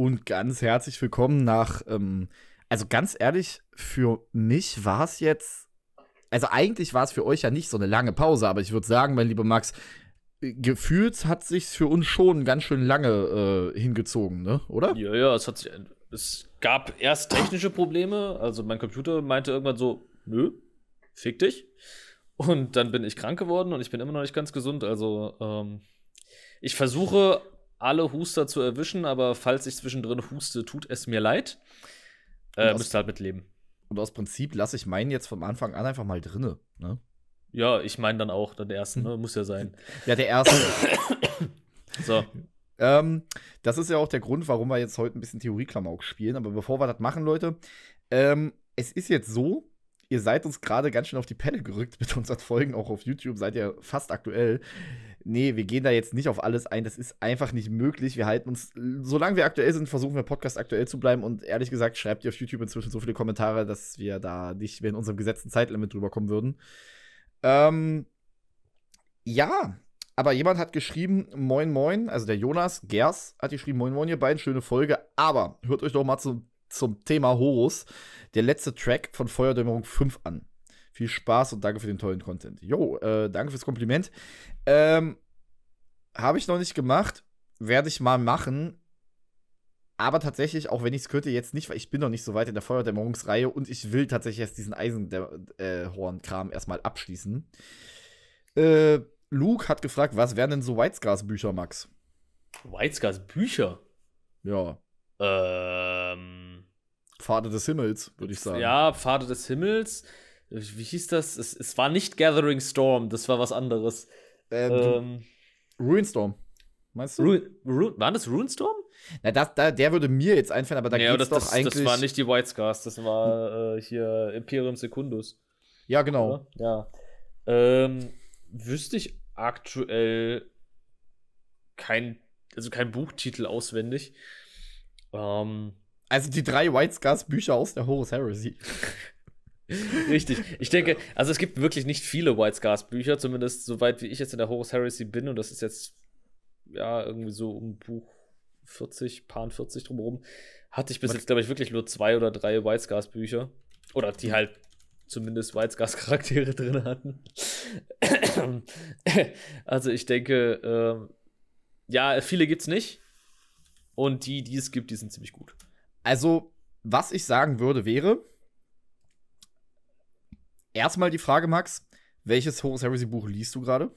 und ganz herzlich willkommen nach, ähm, also ganz ehrlich, für mich war es jetzt, also eigentlich war es für euch ja nicht so eine lange Pause, aber ich würde sagen, mein lieber Max, gefühlt hat sich's für uns schon ganz schön lange äh, hingezogen, ne? Oder? Ja, ja, es hat es gab erst technische Probleme, also mein Computer meinte irgendwann so, nö, fick dich. Und dann bin ich krank geworden und ich bin immer noch nicht ganz gesund. Also ähm, ich versuche alle Huster zu erwischen, aber falls ich zwischendrin huste, tut es mir leid. Äh, müsst ihr halt mitleben. Und aus Prinzip lasse ich meinen jetzt vom Anfang an einfach mal drinne, ne? Ja, ich meine dann auch, dann der erste, ne? Muss ja sein. ja, der erste. so. Ähm, das ist ja auch der Grund, warum wir jetzt heute ein bisschen Theorieklamauk spielen. Aber bevor wir das machen, Leute, ähm, es ist jetzt so, ihr seid uns gerade ganz schön auf die Pelle gerückt mit unseren Folgen, auch auf YouTube seid ihr fast aktuell. Nee, wir gehen da jetzt nicht auf alles ein, das ist einfach nicht möglich. Wir halten uns, solange wir aktuell sind, versuchen wir Podcast aktuell zu bleiben und ehrlich gesagt schreibt ihr auf YouTube inzwischen so viele Kommentare, dass wir da nicht mehr in unserem gesetzten Zeitlimit drüber kommen würden. Ähm, ja, aber jemand hat geschrieben, moin moin, also der Jonas Gers hat geschrieben, moin moin ihr beiden, schöne Folge, aber hört euch doch mal zum zum Thema Horus der letzte Track von Feuerdämmerung 5 an. Viel Spaß und danke für den tollen Content. Jo, äh, danke fürs Kompliment. Ähm, Habe ich noch nicht gemacht, werde ich mal machen. Aber tatsächlich, auch wenn ich es könnte, jetzt nicht, weil ich bin noch nicht so weit in der Feuerdämmerungsreihe und ich will tatsächlich erst diesen Eisenhorn-Kram äh, erstmal abschließen. Äh, Luke hat gefragt, was wären denn so Weizgas-Bücher, Max? Weizgas-Bücher? Ja. Ähm Pfade des Himmels, würde ich sagen. Ja, Pfade des Himmels. Wie hieß das? Es, es war nicht Gathering Storm, das war was anderes. Ähm, ähm, Ruinstorm. Meinst du? Ru Ru war das Ruinstorm? Na, das, da, der würde mir jetzt einfallen, aber da ja, geht's das, doch das, eigentlich. Das war nicht die White Scars, das war äh, hier Imperium Secundus. Ja, genau. Oder? Ja. Ähm, wüsste ich aktuell kein, also kein Buchtitel auswendig. Ähm, also die drei White Scars Bücher aus der Horus Heresy. Richtig. Ich denke, also es gibt wirklich nicht viele White Scars Bücher, zumindest soweit wie ich jetzt in der Horus Heresy bin und das ist jetzt ja irgendwie so um Buch 40, Paar 40 drumherum, hatte ich bis Was? jetzt glaube ich wirklich nur zwei oder drei White Scars Bücher oder die halt zumindest White Scars Charaktere drin hatten. also ich denke, ähm, ja, viele gibt's nicht und die, die es gibt, die sind ziemlich gut. Also, was ich sagen würde, wäre erstmal die Frage, Max, welches Horus Heresy Buch liest du gerade?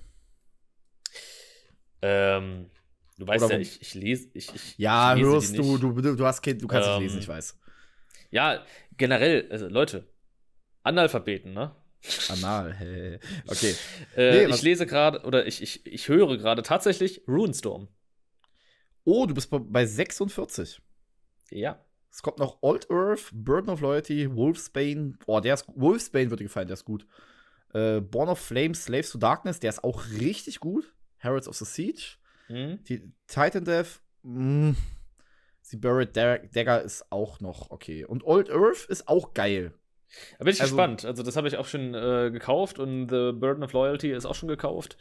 Ähm, du weißt Oder ja, ich, ich, lese, ich, ich Ja, ich lese hörst du, du, du, du hast du kannst ähm, nicht lesen, ähm, ich weiß. Ja, generell, also Leute, Analphabeten, ne? Anal, hey. Okay. äh, nee, ich lese gerade oder ich, ich, ich höre gerade tatsächlich Runestorm. Oh, du bist bei 46. Ja. Es kommt noch Old Earth, Burden of Loyalty, Wolfsbane. Oh, der ist Wolfsbane würde gefallen, der ist gut. Äh, Born of Flame, Slaves to Darkness, der ist auch richtig gut. Heralds of the Siege. Mhm. Die Titan Death. Sie mm. Buried Dagger ist auch noch okay. Und Old Earth ist auch geil. Da bin ich also, gespannt. Also, das habe ich auch schon äh, gekauft und The Burden of Loyalty ist auch schon gekauft.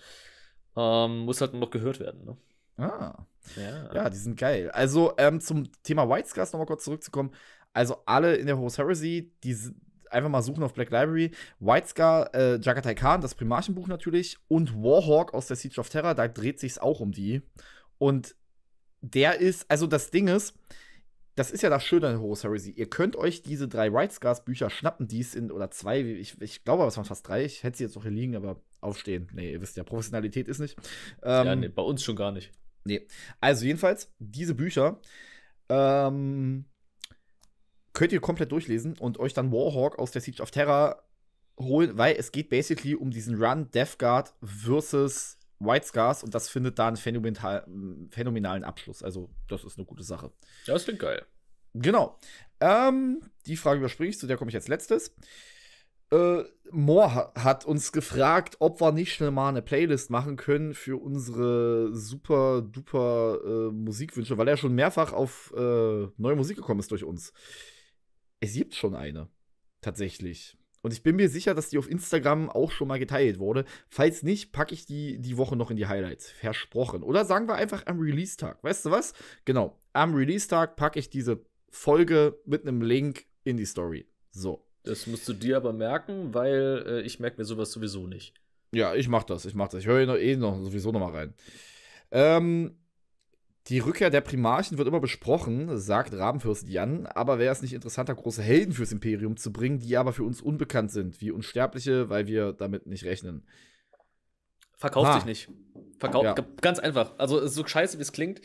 Ähm, muss halt nur noch gehört werden. Ne? Ah. Ja. ja, die sind geil. Also ähm, zum Thema White Scars nochmal kurz zurückzukommen. Also alle in der Horus Heresy, die einfach mal suchen auf Black Library. Whitescar, äh, Jagatai Khan, das Primarchenbuch natürlich und Warhawk aus der Siege of Terror, da dreht sich's auch um die. Und der ist, also das Ding ist, das ist ja das Schöne an Horus Heresy. Ihr könnt euch diese drei White Scars Bücher schnappen, die es in, oder zwei, ich, ich glaube, es waren fast drei, ich hätte sie jetzt noch hier liegen, aber aufstehen. Nee, ihr wisst ja, Professionalität ist nicht. Ähm, ja, nee, bei uns schon gar nicht. Nee. Also jedenfalls, diese Bücher ähm, könnt ihr komplett durchlesen und euch dann Warhawk aus der Siege of Terror holen, weil es geht basically um diesen Run Death Guard versus White Scars und das findet da einen phänomenal, phänomenalen Abschluss. Also, das ist eine gute Sache. Das klingt geil. Genau. Ähm, die Frage überspringe ich, zu der komme ich als letztes. Äh, Moore hat uns gefragt, ob wir nicht schnell mal eine Playlist machen können für unsere super duper äh, Musikwünsche, weil er schon mehrfach auf äh, neue Musik gekommen ist durch uns. Es gibt schon eine, tatsächlich. Und ich bin mir sicher, dass die auf Instagram auch schon mal geteilt wurde. Falls nicht, packe ich die die Woche noch in die Highlights. Versprochen. Oder sagen wir einfach am Release-Tag. Weißt du was? Genau. Am Release-Tag packe ich diese Folge mit einem Link in die Story. So. Das musst du dir aber merken, weil äh, ich merke mir sowas sowieso nicht. Ja, ich mach das, ich mach das. Ich höre eh noch sowieso noch mal rein. Ähm, die Rückkehr der Primarchen wird immer besprochen, sagt Rabenfürst Jan, aber wäre es nicht interessanter, große Helden fürs Imperium zu bringen, die aber für uns unbekannt sind, wie Unsterbliche, weil wir damit nicht rechnen? Verkauft ah. sich nicht. Verkauft, ja. ganz einfach. Also, so scheiße wie es klingt,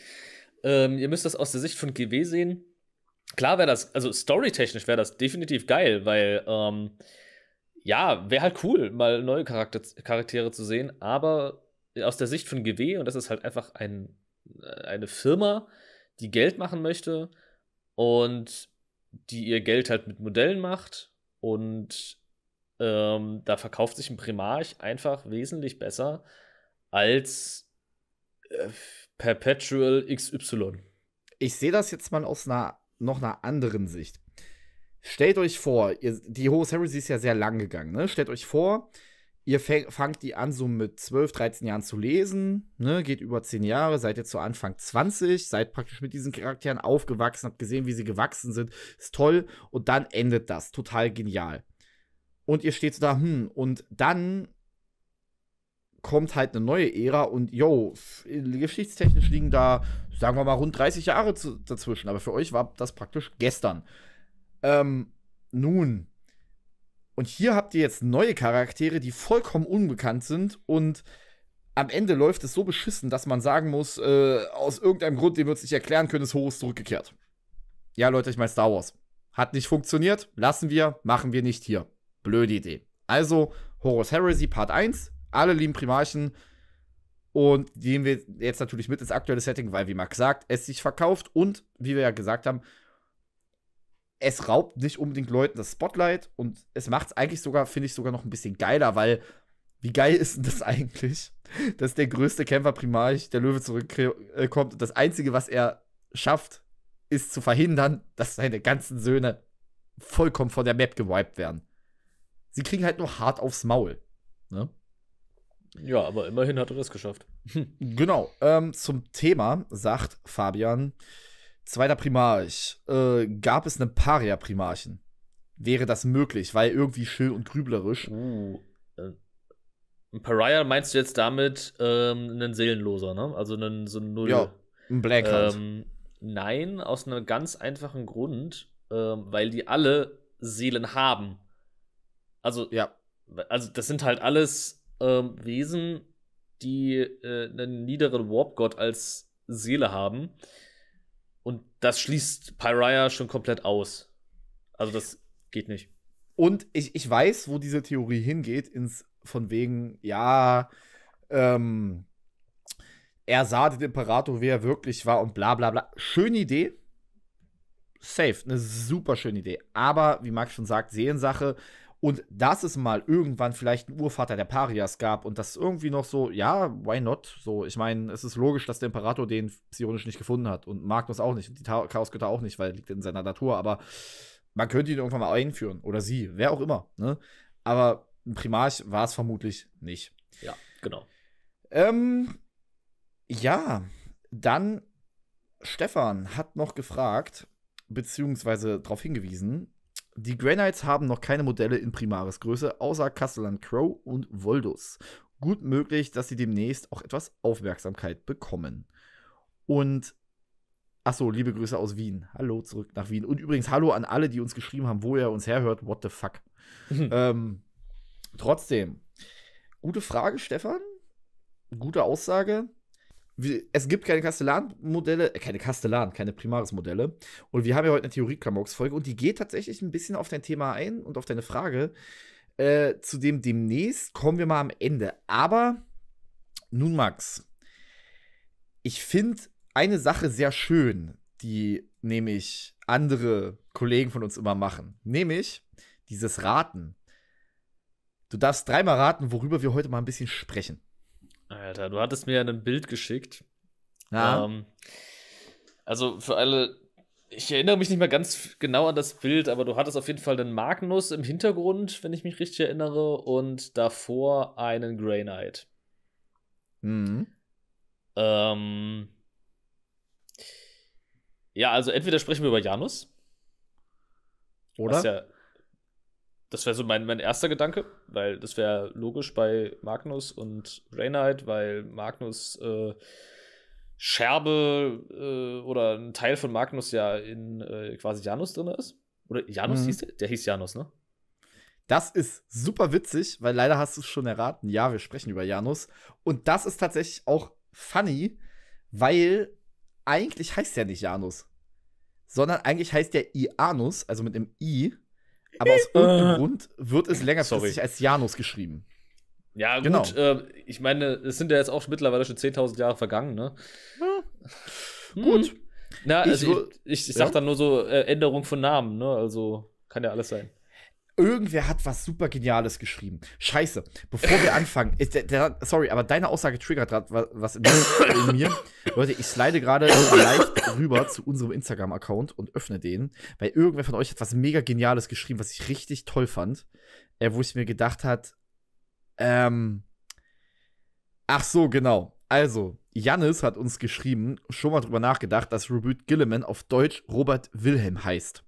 ähm, ihr müsst das aus der Sicht von GW sehen klar wäre das, also storytechnisch wäre das definitiv geil, weil ähm, ja, wäre halt cool, mal neue Charakter Charaktere zu sehen, aber aus der Sicht von GW, und das ist halt einfach ein, äh, eine Firma, die Geld machen möchte und die ihr Geld halt mit Modellen macht und ähm, da verkauft sich ein Primarch einfach wesentlich besser als äh, Perpetual XY. Ich sehe das jetzt mal aus einer noch einer anderen Sicht. Stellt euch vor, ihr, die Horus Heresy ist ja sehr lang gegangen, ne? Stellt euch vor, ihr fangt die an, so mit 12, 13 Jahren zu lesen, ne? Geht über 10 Jahre, seid ihr zu Anfang 20, seid praktisch mit diesen Charakteren aufgewachsen, habt gesehen, wie sie gewachsen sind, ist toll und dann endet das. Total genial. Und ihr steht so da, hm, und dann kommt halt eine neue Ära und yo, geschichtstechnisch liegen da, sagen wir mal, rund 30 Jahre zu, dazwischen. Aber für euch war das praktisch gestern. Ähm, nun. Und hier habt ihr jetzt neue Charaktere, die vollkommen unbekannt sind und am Ende läuft es so beschissen, dass man sagen muss, äh, aus irgendeinem Grund, den wir uns nicht erklären können, ist Horus zurückgekehrt. Ja, Leute, ich meine Star Wars. Hat nicht funktioniert, lassen wir, machen wir nicht hier. Blöde Idee. Also, Horus Heresy Part 1, alle lieben Primarchen. Und die nehmen wir jetzt natürlich mit ins aktuelle Setting, weil, wie Max sagt, es sich verkauft und, wie wir ja gesagt haben, es raubt nicht unbedingt Leuten das Spotlight und es macht es eigentlich sogar, finde ich, sogar noch ein bisschen geiler, weil wie geil ist denn das eigentlich, dass der größte Kämpfer Primarch, der Löwe, zurückkommt und das Einzige, was er schafft, ist zu verhindern, dass seine ganzen Söhne vollkommen von der Map gewiped werden. Sie kriegen halt nur hart aufs Maul. Ne? Ja, aber immerhin hat er das geschafft. Genau. Ähm, zum Thema sagt Fabian, zweiter Primarch, äh, gab es einen Paria-Primarchen? Wäre das möglich? Weil irgendwie schill und grüblerisch. Uh, äh, Pariah meinst du jetzt damit ähm, einen Seelenloser, ne? Also einen so ein Null. Ja, ein Black ähm, Nein, aus einem ganz einfachen Grund, ähm, weil die alle Seelen haben. Also, ja. also das sind halt alles ähm, Wesen, die äh, einen niederen Warp-Gott als Seele haben. Und das schließt Pyria schon komplett aus. Also das geht nicht. Und ich, ich weiß, wo diese Theorie hingeht, ins von wegen, ja, ähm, er sah den Imperator, wie er wirklich war und bla bla bla. Schöne Idee. Safe, eine super schöne Idee. Aber, wie Max schon sagt, Seelensache. Und dass es mal irgendwann vielleicht einen Urvater der Parias gab und das irgendwie noch so, ja, why not? So, ich meine, es ist logisch, dass der Imperator den psionisch nicht gefunden hat und Magnus auch nicht und die Chaosgötter auch nicht, weil liegt in seiner Natur, aber man könnte ihn irgendwann mal einführen oder sie, wer auch immer, ne? Aber ein Primarch war es vermutlich nicht. Ja, genau. Ähm, ja, dann Stefan hat noch gefragt, beziehungsweise darauf hingewiesen, die Grey Knights haben noch keine Modelle in Primaris Größe, außer Castellan Crow und Voldus. Gut möglich, dass sie demnächst auch etwas Aufmerksamkeit bekommen. Und achso, liebe Grüße aus Wien. Hallo zurück nach Wien. Und übrigens hallo an alle, die uns geschrieben haben, wo ihr uns herhört. What the fuck? ähm, trotzdem, gute Frage, Stefan. Gute Aussage es gibt keine Kastellan-Modelle, äh, keine Kastellan, keine Primaris-Modelle. Und wir haben ja heute eine Theorie-Klamaux-Folge und die geht tatsächlich ein bisschen auf dein Thema ein und auf deine Frage. Äh, zu dem demnächst kommen wir mal am Ende. Aber nun, Max, ich finde eine Sache sehr schön, die nämlich andere Kollegen von uns immer machen, nämlich dieses Raten. Du darfst dreimal raten, worüber wir heute mal ein bisschen sprechen. Alter, du hattest mir ja ein Bild geschickt. Ja. Ähm, also für alle, ich erinnere mich nicht mehr ganz genau an das Bild, aber du hattest auf jeden Fall einen Magnus im Hintergrund, wenn ich mich richtig erinnere, und davor einen Grey Knight. Mhm. Ähm, ja, also entweder sprechen wir über Janus. Oder? Was ja das wäre so mein, mein erster Gedanke, weil das wäre logisch bei Magnus und Reinhardt, weil Magnus äh, Scherbe äh, oder ein Teil von Magnus ja in äh, quasi Janus drin ist. Oder Janus mhm. hieß der? Der hieß Janus, ne? Das ist super witzig, weil leider hast du es schon erraten. Ja, wir sprechen über Janus. Und das ist tatsächlich auch funny, weil eigentlich heißt der nicht Janus, sondern eigentlich heißt der Ianus, also mit einem I aber aus irgendeinem Grund wird es länger als Janus geschrieben. Ja, gut, genau. äh, ich meine, es sind ja jetzt auch mittlerweile schon 10.000 Jahre vergangen, ne? Ja. Hm. Gut. Mhm. Na, ich, also, ich, ich, ich sag ja. dann nur so äh, Änderung von Namen, ne? Also kann ja alles sein irgendwer hat was super Geniales geschrieben. Scheiße, bevor wir anfangen, ist der, der, sorry, aber deine Aussage triggert gerade was in, in, mir. Leute, ich slide gerade leicht rüber zu unserem Instagram-Account und öffne den, weil irgendwer von euch hat was mega Geniales geschrieben, was ich richtig toll fand, äh, wo ich mir gedacht hat, ähm, ach so, genau. Also, Jannis hat uns geschrieben, schon mal drüber nachgedacht, dass Robert Gilliman auf Deutsch Robert Wilhelm heißt.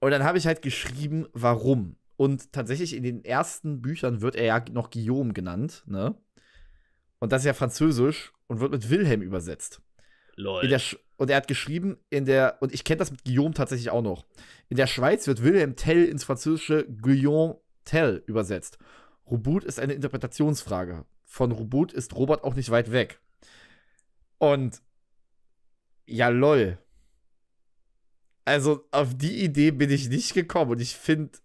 Und dann habe ich halt geschrieben, warum. Und tatsächlich in den ersten Büchern wird er ja noch Guillaume genannt, ne? Und das ist ja französisch und wird mit Wilhelm übersetzt. Lol. und er hat geschrieben, in der, und ich kenne das mit Guillaume tatsächlich auch noch. In der Schweiz wird Wilhelm Tell ins französische Guillaume Tell übersetzt. Robot ist eine Interpretationsfrage. Von Robot ist Robert auch nicht weit weg. Und ja, lol. Also auf die Idee bin ich nicht gekommen und ich finde,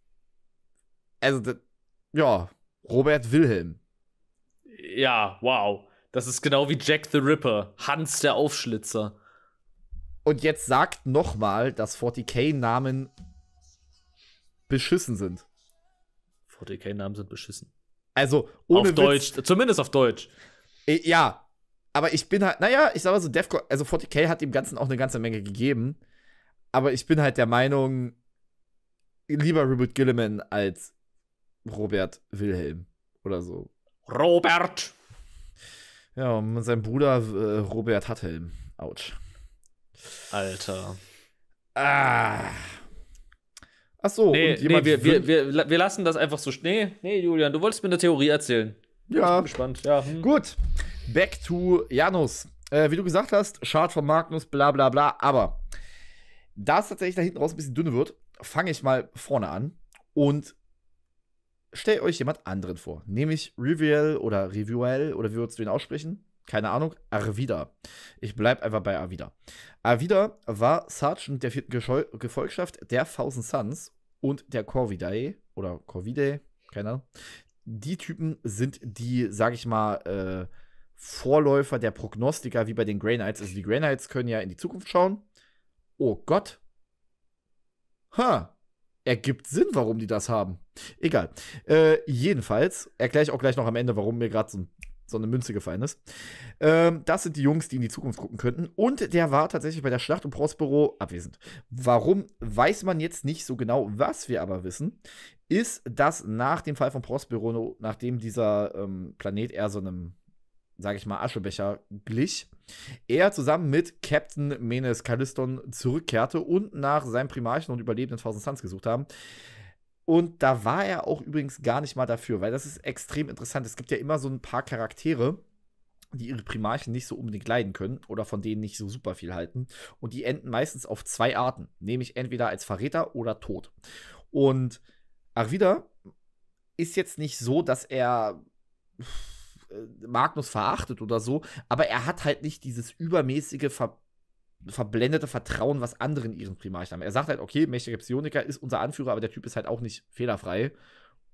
also ja, Robert Wilhelm. Ja, wow. Das ist genau wie Jack the Ripper, Hans der Aufschlitzer. Und jetzt sagt nochmal, dass 40k-Namen beschissen sind. 40k-Namen sind beschissen. Also, ohne auf Witz, Deutsch, zumindest auf Deutsch. Ja, aber ich bin halt, naja, ich sag mal so, Defcon, also 40k hat dem Ganzen auch eine ganze Menge gegeben. Aber ich bin halt der Meinung, lieber Reboot Gilliman als Robert Wilhelm oder so. Robert! Ja, und sein Bruder äh, Robert Hatthelm. Autsch. Alter. Ah. Ach so, nee, nee, wir, wir, wir, wir lassen das einfach so. Nee, nee, Julian, du wolltest mir eine Theorie erzählen. Ja. Ich bin gespannt, ja. Hm. Gut. Back to Janus. Äh, wie du gesagt hast, Schad von Magnus, bla bla bla. Aber da es tatsächlich da hinten raus ein bisschen dünn wird, fange ich mal vorne an und stelle euch jemand anderen vor. Nämlich Riviel oder Rivuel oder wie würdest du ihn aussprechen? Keine Ahnung, Arvida. Ich bleibe einfach bei Arvida. Arvida war Sergeant der vierten Gefolgschaft der Thousand Suns und der Corvidae oder Corvidae, keine Ahnung. Die Typen sind die, sag ich mal, äh, Vorläufer der Prognostiker, wie bei den Grey Knights. Also die Grey Knights können ja in die Zukunft schauen oh Gott. Ha, ergibt Sinn, warum die das haben. Egal. Äh, jedenfalls erkläre ich auch gleich noch am Ende, warum mir gerade so, so, eine Münze gefallen ist. Ähm, das sind die Jungs, die in die Zukunft gucken könnten. Und der war tatsächlich bei der Schlacht um Prospero abwesend. Warum weiß man jetzt nicht so genau, was wir aber wissen, ist, dass nach dem Fall von Prospero, nachdem dieser ähm, Planet eher so einem sage ich mal, Aschebecher glich. Er zusammen mit Captain Menes Kaliston zurückkehrte und nach seinem Primarchen und Überlebenden Tausend Suns gesucht haben. Und da war er auch übrigens gar nicht mal dafür, weil das ist extrem interessant. Es gibt ja immer so ein paar Charaktere, die ihre Primarchen nicht so unbedingt leiden können oder von denen nicht so super viel halten. Und die enden meistens auf zwei Arten, nämlich entweder als Verräter oder tot. Und Arvida ist jetzt nicht so, dass er Magnus verachtet oder so, aber er hat halt nicht dieses übermäßige Ver verblendete Vertrauen, was anderen ihren Primarchen haben. Er sagt halt, okay, Mächtiger Psioniker ist unser Anführer, aber der Typ ist halt auch nicht fehlerfrei.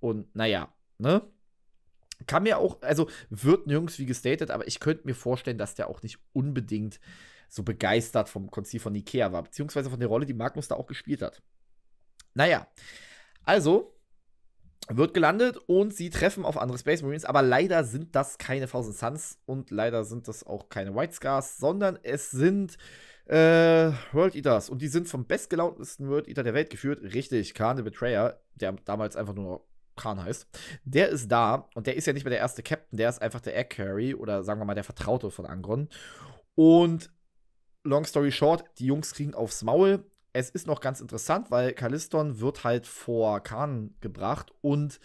Und naja, ne? Kann mir auch, also wird nirgends wie gestatet, aber ich könnte mir vorstellen, dass der auch nicht unbedingt so begeistert vom Konzil von Nikea war, beziehungsweise von der Rolle, die Magnus da auch gespielt hat. Naja, also wird gelandet und sie treffen auf andere Space Marines, aber leider sind das keine Thousand Suns und leider sind das auch keine White Scars, sondern es sind äh, World Eaters und die sind vom bestgelauntesten World Eater der Welt geführt. Richtig, Khan the Betrayer, der damals einfach nur Khan heißt, der ist da und der ist ja nicht mehr der erste Captain, der ist einfach der Air Carry oder sagen wir mal der Vertraute von Angron. Und long story short, die Jungs kriegen aufs Maul, es ist noch ganz interessant, weil Kaliston wird halt vor Khan gebracht und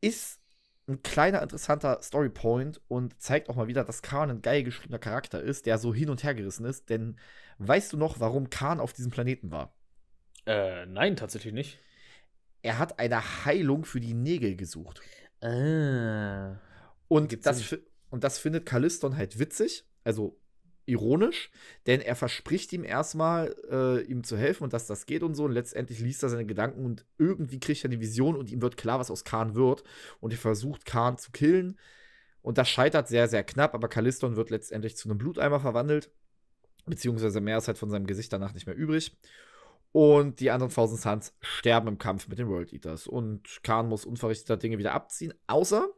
ist ein kleiner interessanter Storypoint und zeigt auch mal wieder, dass Khan ein geil geschriebener Charakter ist, der so hin und her gerissen ist. Denn weißt du noch, warum Khan auf diesem Planeten war? Äh, nein, tatsächlich nicht. Er hat eine Heilung für die Nägel gesucht. Ah. Und das, und das findet Kaliston halt witzig. Also ironisch, denn er verspricht ihm erstmal, äh, ihm zu helfen und dass das geht und so. Und letztendlich liest er seine Gedanken und irgendwie kriegt er eine Vision und ihm wird klar, was aus Khan wird. Und er versucht, Khan zu killen. Und das scheitert sehr, sehr knapp, aber Calliston wird letztendlich zu einem Bluteimer verwandelt. Beziehungsweise mehr ist halt von seinem Gesicht danach nicht mehr übrig. Und die anderen Thousand Suns sterben im Kampf mit den World Eaters. Und Khan muss unverrichteter Dinge wieder abziehen, außer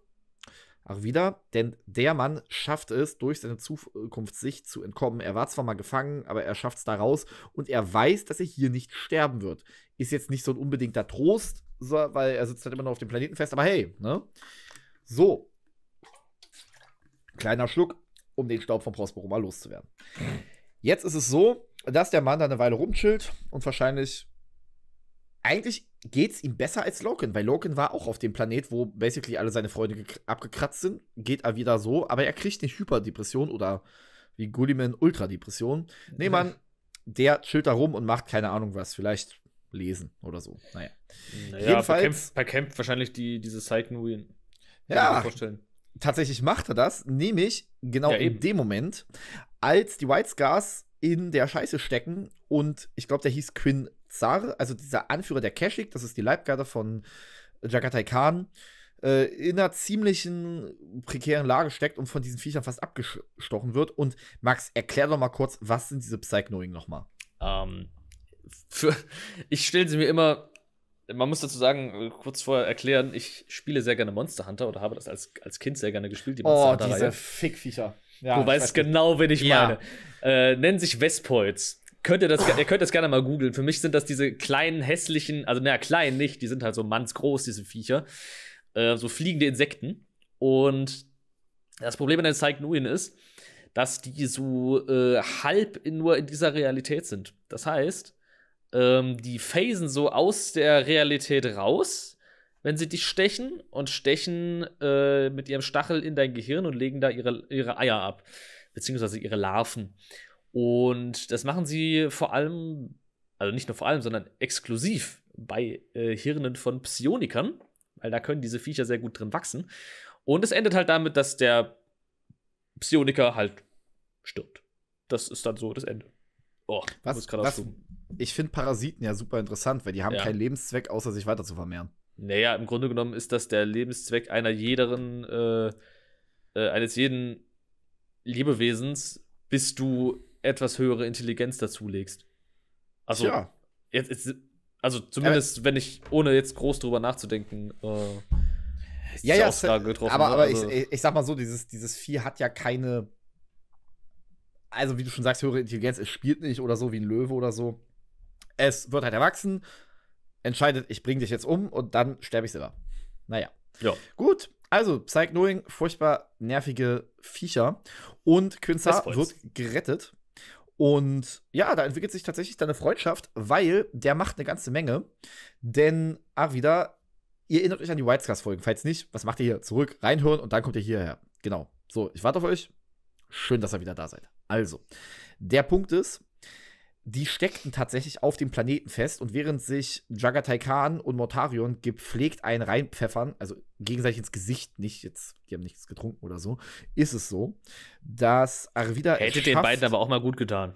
auch wieder, denn der Mann schafft es, durch seine Zukunftssicht zu entkommen. Er war zwar mal gefangen, aber er schafft es da raus und er weiß, dass er hier nicht sterben wird. Ist jetzt nicht so ein unbedingter Trost, weil er sitzt halt immer noch auf dem Planeten fest, aber hey, ne? So. Kleiner Schluck, um den Staub von Prospero mal loszuwerden. Jetzt ist es so, dass der Mann da eine Weile rumchillt und wahrscheinlich eigentlich geht es ihm besser als Logan, weil Logan war auch auf dem Planet, wo basically alle seine Freunde abgekratzt sind, geht er wieder so, aber er kriegt nicht Hyperdepression oder wie Gulliman Ultradepression. Nee, mhm. Mann, der chillt da rum und macht keine Ahnung was, vielleicht lesen oder so. Naja. naja Jedenfalls Camp wahrscheinlich die, diese Psychenwien. Ja, tatsächlich macht er das, nämlich genau ja, in dem Moment, als die White Scars in der Scheiße stecken und ich glaube, der hieß Quinn Zar, also dieser Anführer der Keshik, das ist die Leibgarde von Jagatai Khan, äh, in einer ziemlichen prekären Lage steckt und von diesen Viechern fast abgestochen wird. Und Max, erklär doch mal kurz, was sind diese Psychnoing nochmal? Ähm, für, ich stelle sie mir immer, man muss dazu sagen, äh, kurz vorher erklären, ich spiele sehr gerne Monster Hunter oder habe das als, als Kind sehr gerne gespielt, die Monster Hunter. Oh, diese Fickviecher. Ja, du weißt genau, wen ich ja. meine. Äh, nennen sich Vespoids. Könnt ihr das, ihr könnt das gerne mal googeln. Für mich sind das diese kleinen, hässlichen, also naja, klein nicht, die sind halt so mannsgroß, diese Viecher. Äh, so fliegende Insekten. Und das Problem an den Zeignuin ist, dass die so äh, halb in, nur in dieser Realität sind. Das heißt, ähm, die phasen so aus der Realität raus, wenn sie dich stechen und stechen äh, mit ihrem Stachel in dein Gehirn und legen da ihre, ihre Eier ab, beziehungsweise ihre Larven. Und das machen sie vor allem, also nicht nur vor allem, sondern exklusiv bei äh, Hirnen von Psionikern, weil da können diese Viecher sehr gut drin wachsen. Und es endet halt damit, dass der Psioniker halt stirbt. Das ist dann so das Ende. Oh, was, muss was, aufsuchen. ich finde Parasiten ja super interessant, weil die haben ja. keinen Lebenszweck, außer sich weiter zu vermehren. Naja, im Grunde genommen ist das der Lebenszweck einer jederen, äh, äh, eines jeden Lebewesens, bis du etwas höhere Intelligenz dazulegst. Also, ja. jetzt, jetzt, also zumindest, aber, äh, wenn ich, ohne jetzt groß drüber nachzudenken, äh, ja, ja, Aussage getroffen Aber, ne? aber also. ich, ich sag mal so, dieses, dieses Vieh hat ja keine, also wie du schon sagst, höhere Intelligenz, es spielt nicht oder so wie ein Löwe oder so. Es wird halt erwachsen, entscheidet, ich bring dich jetzt um und dann sterbe ich selber. Naja. Ja. Gut, also Psych Knowing, furchtbar nervige Viecher. Und Künstler wird gerettet. Und ja, da entwickelt sich tatsächlich dann eine Freundschaft, weil der macht eine ganze Menge. Denn ah, wieder, ihr erinnert euch an die Whitescars-Folgen. Falls nicht, was macht ihr hier? Zurück, reinhören und dann kommt ihr hierher. Genau. So, ich warte auf euch. Schön, dass ihr wieder da seid. Also, der Punkt ist, die steckten tatsächlich auf dem Planeten fest und während sich Jagatai Khan und Mortarion gepflegt einen reinpfeffern, also gegenseitig ins Gesicht, nicht jetzt, die haben nichts getrunken oder so, ist es so, dass Arvida. Hätte den beiden aber auch mal gut getan.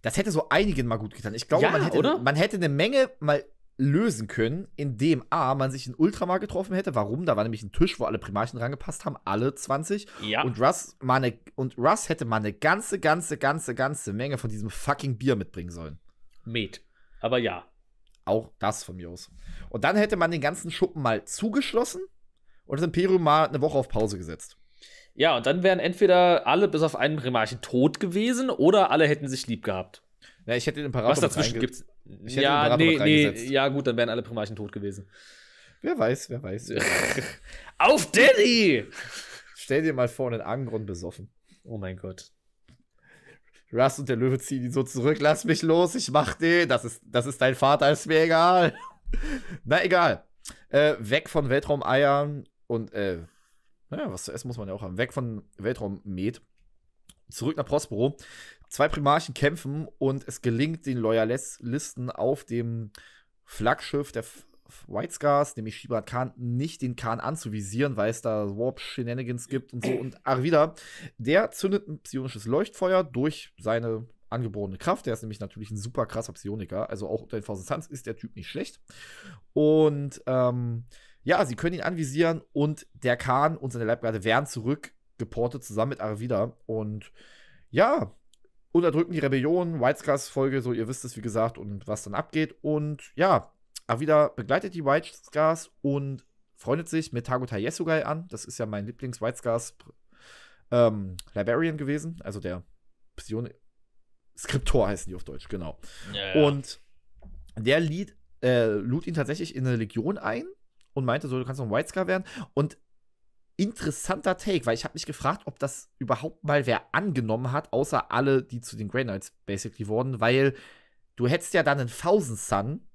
Das hätte so einigen mal gut getan. Ich glaube, ja, man, hätte, oder? man hätte eine Menge mal lösen können, indem A, man sich in Ultramar getroffen hätte. Warum? Da war nämlich ein Tisch, wo alle Primarchen rangepasst haben, alle 20. Ja. Und Russ, mal und Russ hätte mal eine ganze, ganze, ganze, ganze Menge von diesem fucking Bier mitbringen sollen. Met. Aber ja. Auch das von mir aus. Und dann hätte man den ganzen Schuppen mal zugeschlossen und das Imperium mal eine Woche auf Pause gesetzt. Ja, und dann wären entweder alle bis auf einen Primarchen tot gewesen oder alle hätten sich lieb gehabt. Ja, ich hätte den Imperator Was dazwischen gibt's? Ich hätte ja, nee, nee, ja gut, dann wären alle Primarchen tot gewesen. Wer weiß, wer weiß. Auf Daddy! Stell dir mal vor, einen Angron besoffen. Oh mein Gott. Russ und der Löwe ziehen ihn so zurück. Lass mich los, ich mach den. Das ist, das ist dein Vater, ist mir egal. Na egal. Äh, weg von Weltraumeiern und, äh, naja, was zu essen muss man ja auch haben. Weg von Weltraummet. Zurück nach Prospero. Zwei Primarchen kämpfen und es gelingt den Loyalisten auf dem Flaggschiff der F White Scars, nämlich Shibat Khan, nicht den Khan anzuvisieren, weil es da Warp-Shenanigans gibt und so. Und Arvida, der zündet ein psionisches Leuchtfeuer durch seine angeborene Kraft. Der ist nämlich natürlich ein super krasser Psioniker. Also auch unter den Thousand Suns ist der Typ nicht schlecht. Und ähm, ja, sie können ihn anvisieren und der Khan und seine Leibgarde werden zurückgeportet zusammen mit Arvida. Und ja, unterdrücken die Rebellion, White Scars folge so ihr wisst es, wie gesagt, und was dann abgeht. Und ja, Avida begleitet die White Scars und freundet sich mit Tago Yesugai an. Das ist ja mein Lieblings-Whitescars ähm, Liberian gewesen, also der Psion Skriptor heißen die auf Deutsch, genau. Ja, ja. Und der lied, äh, lud ihn tatsächlich in eine Legion ein und meinte so, du kannst noch ein White Whitescar werden. Und interessanter Take, weil ich habe mich gefragt, ob das überhaupt mal wer angenommen hat, außer alle, die zu den Grey Knights basically wurden, weil du hättest ja dann einen Thousand Sun,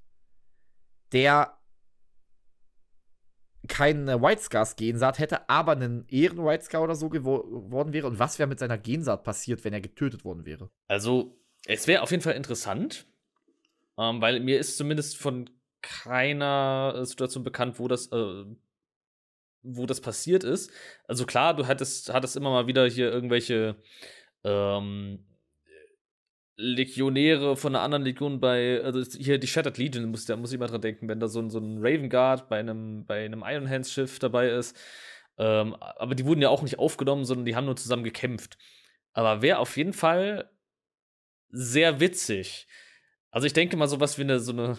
der keinen äh, White Scars Gensaat hätte, aber einen Ehren White Scar oder so geworden wäre und was wäre mit seiner Gensaat passiert, wenn er getötet worden wäre? Also, es wäre auf jeden Fall interessant, ähm, weil mir ist zumindest von keiner äh, Situation bekannt, wo das äh, wo das passiert ist. Also klar, du hattest, hattest immer mal wieder hier irgendwelche ähm, Legionäre von einer anderen Legion bei, also hier die Shattered Legion, muss, da muss ich mal dran denken, wenn da so, so ein Raven Guard bei einem, bei einem Iron Hands Schiff dabei ist. Ähm, aber die wurden ja auch nicht aufgenommen, sondern die haben nur zusammen gekämpft. Aber wäre auf jeden Fall sehr witzig. Also ich denke mal so was wie eine, so eine,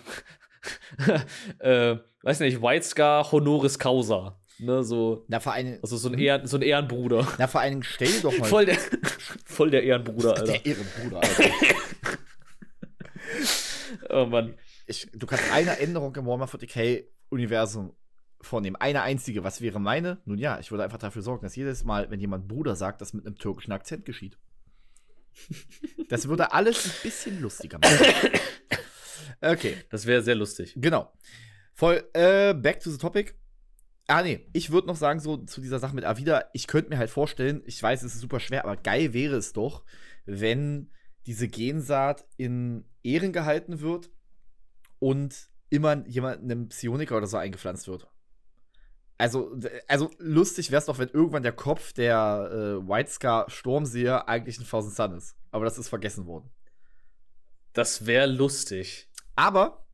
äh, weiß nicht, White Scar Honoris Causa. Ne, so, na, vor allem, also so ein, hm? Ehren, so ein Ehrenbruder. Na, vor allem stell dir doch mal. Voll der, voll der Ehrenbruder, Alter. Der Ehrenbruder, Alter. oh Mann. Ich, du kannst eine Änderung im Warhammer 40k Universum vornehmen. Eine einzige. Was wäre meine? Nun ja, ich würde einfach dafür sorgen, dass jedes Mal, wenn jemand Bruder sagt, das mit einem türkischen Akzent geschieht. Das würde alles ein bisschen lustiger machen. Okay. Das wäre sehr lustig. Genau. Voll, äh, back to the topic. Ah, nee, ich würde noch sagen, so zu dieser Sache mit Avida, ich könnte mir halt vorstellen, ich weiß, es ist super schwer, aber geil wäre es doch, wenn diese Gensaat in Ehren gehalten wird und immer jemand einem Psioniker oder so eingepflanzt wird. Also, also lustig wäre es doch, wenn irgendwann der Kopf der äh, White Scar Sturmseher eigentlich ein Thousand Sun ist. Aber das ist vergessen worden. Das wäre lustig. Aber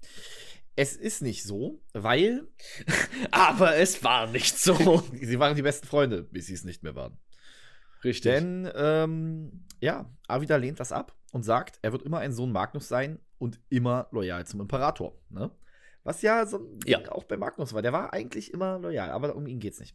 es ist nicht so, weil, aber es war nicht so. sie waren die besten Freunde, bis sie es nicht mehr waren. Richtig. Denn, ähm, ja, Avida lehnt das ab und sagt, er wird immer ein Sohn Magnus sein und immer loyal zum Imperator. Ne? Was ja, so ein ja. auch bei Magnus war. Der war eigentlich immer loyal, aber um ihn geht's nicht.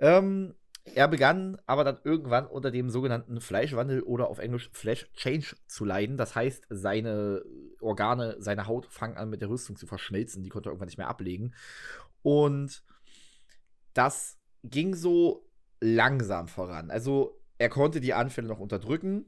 Ähm, er begann aber dann irgendwann unter dem sogenannten Fleischwandel oder auf Englisch Flash Change zu leiden. Das heißt, seine Organe seiner Haut fangen an, mit der Rüstung zu verschmelzen. Die konnte er irgendwann nicht mehr ablegen. Und das ging so langsam voran. Also er konnte die Anfälle noch unterdrücken.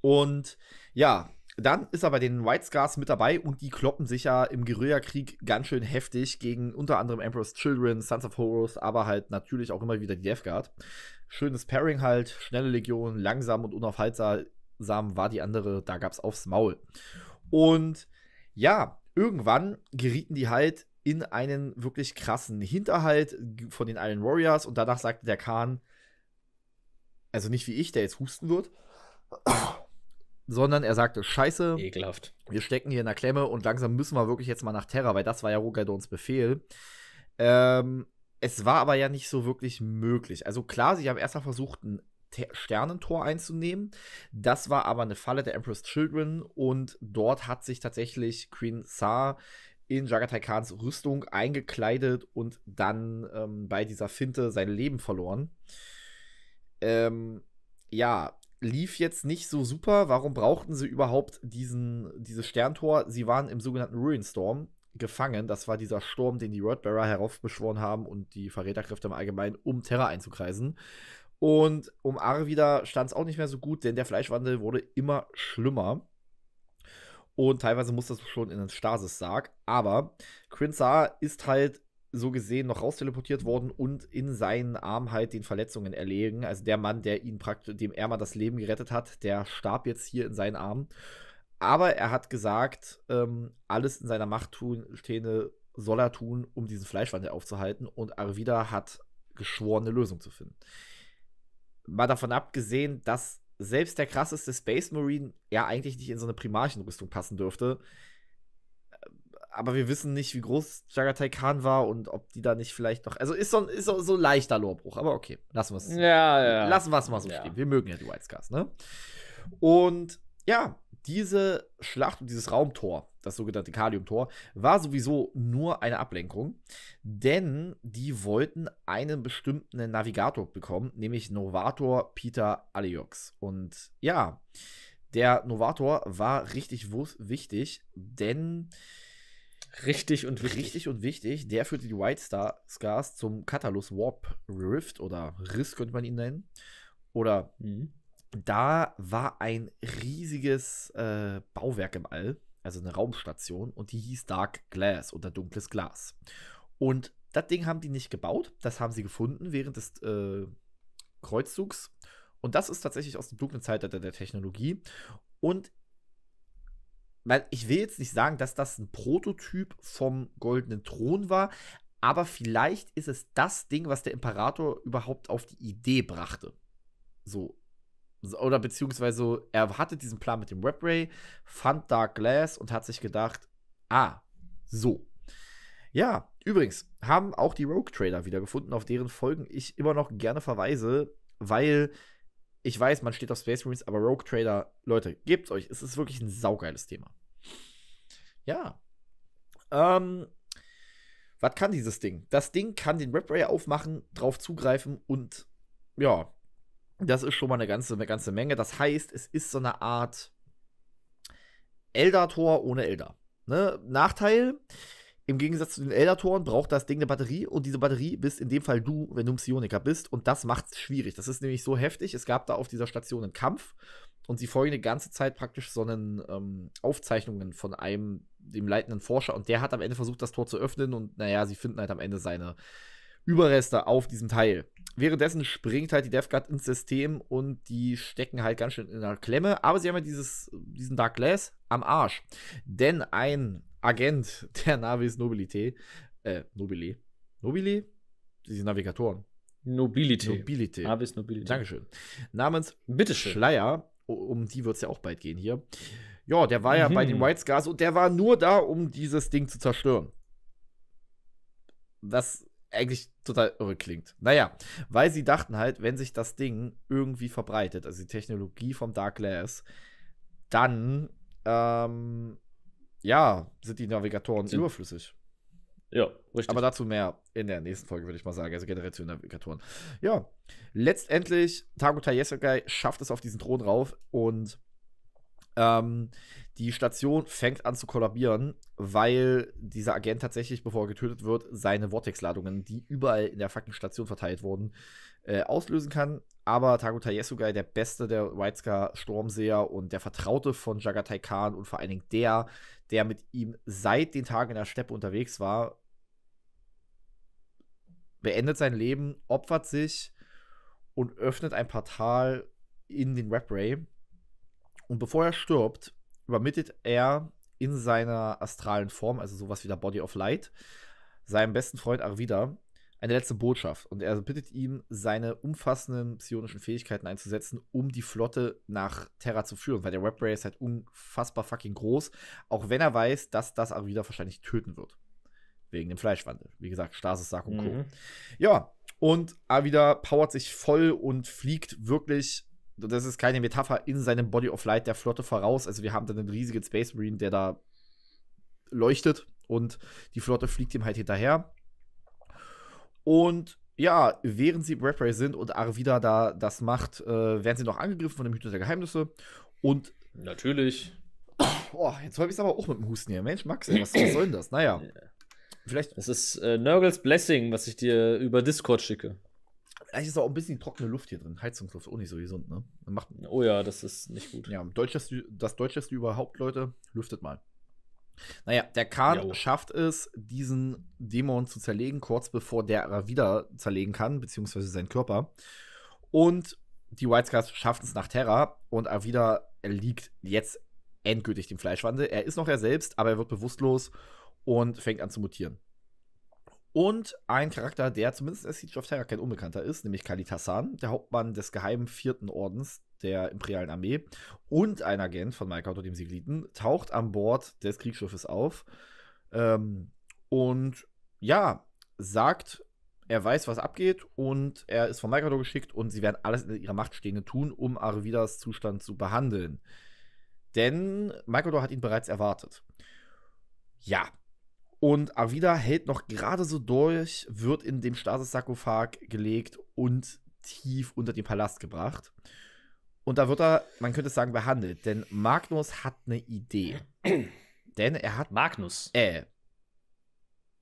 Und ja, dann ist er bei den White Scars mit dabei und die kloppen sich ja im Guerillakrieg ganz schön heftig gegen unter anderem Emperor's Children, Sons of Horus, aber halt natürlich auch immer wieder die Death Guard. Schönes Pairing halt, schnelle Legion, langsam und unaufhaltsam war die andere, da gab's aufs Maul. Und ja, irgendwann gerieten die halt in einen wirklich krassen Hinterhalt von den Iron Warriors und danach sagte der Khan, also nicht wie ich, der jetzt husten wird, sondern er sagte, scheiße, Ekelhaft. wir stecken hier in der Klemme und langsam müssen wir wirklich jetzt mal nach Terra, weil das war ja Rogadons Befehl. Ähm, es war aber ja nicht so wirklich möglich. Also klar, sie haben erstmal versucht, einen Sternentor einzunehmen. Das war aber eine Falle der Empress Children und dort hat sich tatsächlich Queen Sa in Jagatai Khans Rüstung eingekleidet und dann ähm, bei dieser Finte sein Leben verloren. Ähm, ja, lief jetzt nicht so super. Warum brauchten sie überhaupt diesen, dieses Sterntor? Sie waren im sogenannten Ruin Storm gefangen. Das war dieser Sturm, den die Wordbearer heraufbeschworen haben und die Verräterkräfte im Allgemeinen, um Terra einzukreisen. Und um Arvida stand es auch nicht mehr so gut, denn der Fleischwandel wurde immer schlimmer. Und teilweise muss das schon in den Stasis-Sarg. Aber Quinzar ist halt so gesehen noch rausteleportiert worden und in seinen Arm halt den Verletzungen erlegen. Also der Mann, der ihn praktisch, dem er mal das Leben gerettet hat, der starb jetzt hier in seinen Armen. Aber er hat gesagt, ähm, alles in seiner Macht tun, stehende soll er tun, um diesen Fleischwandel aufzuhalten. Und Arvida hat geschworen, eine Lösung zu finden mal davon abgesehen, dass selbst der krasseste Space Marine ja eigentlich nicht in so eine Primarchenrüstung passen dürfte. Äh, aber wir wissen nicht, wie groß Jagatai Khan war und ob die da nicht vielleicht noch. Also ist so ein, ist so, ein leichter Lorbruch, aber okay, lassen wir es. Ja, ja. Lassen wir es mal so ja. stehen. Wir mögen ja die White Scars, ne? Und ja, diese Schlacht und dieses Raumtor das sogenannte Kaliumtor, war sowieso nur eine Ablenkung, denn die wollten einen bestimmten Navigator bekommen, nämlich Novator Peter Aliox. Und ja, der Novator war richtig wichtig, denn Richtig und wichtig. Richtig und wichtig. Der führte die White Star Scars zum Catalyst Warp Rift oder Riss könnte man ihn nennen. Oder mhm. da war ein riesiges äh, Bauwerk im All also eine Raumstation, und die hieß Dark Glass oder dunkles Glas. Und das Ding haben die nicht gebaut, das haben sie gefunden während des äh, Kreuzzugs. Und das ist tatsächlich aus dem dunklen Zeitalter der Technologie. Und weil ich will jetzt nicht sagen, dass das ein Prototyp vom goldenen Thron war, aber vielleicht ist es das Ding, was der Imperator überhaupt auf die Idee brachte. So, oder beziehungsweise er hatte diesen Plan mit dem WebRay, fand Dark Glass und hat sich gedacht, ah, so. Ja, übrigens haben auch die Rogue Trader wiedergefunden, auf deren Folgen ich immer noch gerne verweise, weil ich weiß, man steht auf Space Marines, aber Rogue Trader, Leute, gebt euch, es ist wirklich ein saugeiles Thema. Ja. Ähm, was kann dieses Ding? Das Ding kann den WebRay aufmachen, drauf zugreifen und ja, das ist schon mal eine ganze, eine ganze Menge. Das heißt, es ist so eine Art Elder-Tor ohne Elder. Ne? Nachteil, im Gegensatz zu den Elder-Toren braucht das Ding eine Batterie und diese Batterie bist in dem Fall du, wenn du ein Psioniker bist und das macht es schwierig. Das ist nämlich so heftig. Es gab da auf dieser Station einen Kampf und sie folgen die ganze Zeit praktisch so einen ähm, Aufzeichnungen von einem, dem leitenden Forscher und der hat am Ende versucht, das Tor zu öffnen und naja, sie finden halt am Ende seine Überreste auf diesem Teil. Währenddessen springt halt die Death Guard ins System und die stecken halt ganz schön in der Klemme. Aber sie haben ja dieses, diesen Dark Glass am Arsch. Denn ein Agent der Navis Nobilité, äh, Nobile, Nobile? Diese Navigatoren. Nobilité. Nobilité. Navis Nobilité. Dankeschön. Namens Bitteschön. Schleier, um die wird es ja auch bald gehen hier. Ja, der war mhm. ja bei den mhm. White Scars und der war nur da, um dieses Ding zu zerstören. Das eigentlich total irre klingt. Naja, weil sie dachten halt, wenn sich das Ding irgendwie verbreitet, also die Technologie vom Dark Glass, dann ähm, ja, sind die Navigatoren ja. überflüssig. Ja, richtig. Aber dazu mehr in der nächsten Folge, würde ich mal sagen. Also Generation Navigatoren. Ja, letztendlich, Tagutai Yesekai schafft es auf diesen Thron rauf und ähm, die Station fängt an zu kollabieren, weil dieser Agent tatsächlich, bevor er getötet wird, seine Vortex-Ladungen, die überall in der fucking Station verteilt wurden, äh, auslösen kann. Aber Taguta Yesugai, der beste der Whitescar Stormseher und der Vertraute von Jagatai Khan und vor allen Dingen der, der mit ihm seit den Tagen in der Steppe unterwegs war, beendet sein Leben, opfert sich und öffnet ein Portal in den Rap Ray. Und bevor er stirbt, übermittelt er in seiner astralen Form, also sowas wie der Body of Light, seinem besten Freund Arvida eine letzte Botschaft und er bittet ihn, seine umfassenden psionischen Fähigkeiten einzusetzen, um die Flotte nach Terra zu führen, weil der Webrayer ist halt unfassbar fucking groß, auch wenn er weiß, dass das Arvida wahrscheinlich töten wird. Wegen dem Fleischwandel. Wie gesagt, Stasis, Sark und Co. Mhm. Ja, und Arvida powert sich voll und fliegt wirklich das ist keine Metapher, in seinem Body of Light der Flotte voraus. Also wir haben dann einen riesigen Space Marine, der da leuchtet und die Flotte fliegt ihm halt hinterher. Und ja, während sie Bradbury sind und Arvida da das macht, äh, werden sie noch angegriffen von dem Hüter der Geheimnisse. Und. Natürlich. Oh, jetzt habe ich es aber auch mit dem Husten hier. Mensch, Max, was, was soll denn das? Naja. Vielleicht. Es ist äh, Nurgles Blessing, was ich dir über Discord schicke. Vielleicht ist auch ein bisschen trockene Luft hier drin. Heizungsluft, auch nicht so gesund, ne? Macht, oh ja, das ist nicht gut. Ja, das Deutscheste überhaupt, Leute, lüftet mal. Naja, der Kahn jo. schafft es, diesen Dämon zu zerlegen, kurz bevor der wieder zerlegen kann, beziehungsweise seinen Körper. Und die White Scars schaffen es nach Terra und Avida liegt jetzt endgültig dem Fleischwandel. Er ist noch er selbst, aber er wird bewusstlos und fängt an zu mutieren. Und ein Charakter, der zumindest in Siege of Terror kein Unbekannter ist, nämlich Khalid der Hauptmann des geheimen vierten Ordens der Imperialen Armee und ein Agent von Malkato, dem Sigliten, taucht an Bord des Kriegsschiffes auf ähm, und ja, sagt, er weiß, was abgeht und er ist von Malkato geschickt und sie werden alles in ihrer Macht Stehende tun, um Arvidas Zustand zu behandeln. Denn Malkato hat ihn bereits erwartet. Ja, und Avida hält noch gerade so durch, wird in dem Stasis-Sarkophag gelegt und tief unter den Palast gebracht. Und da wird er, man könnte sagen, behandelt, denn Magnus hat eine Idee. denn er hat. Magnus. Äh.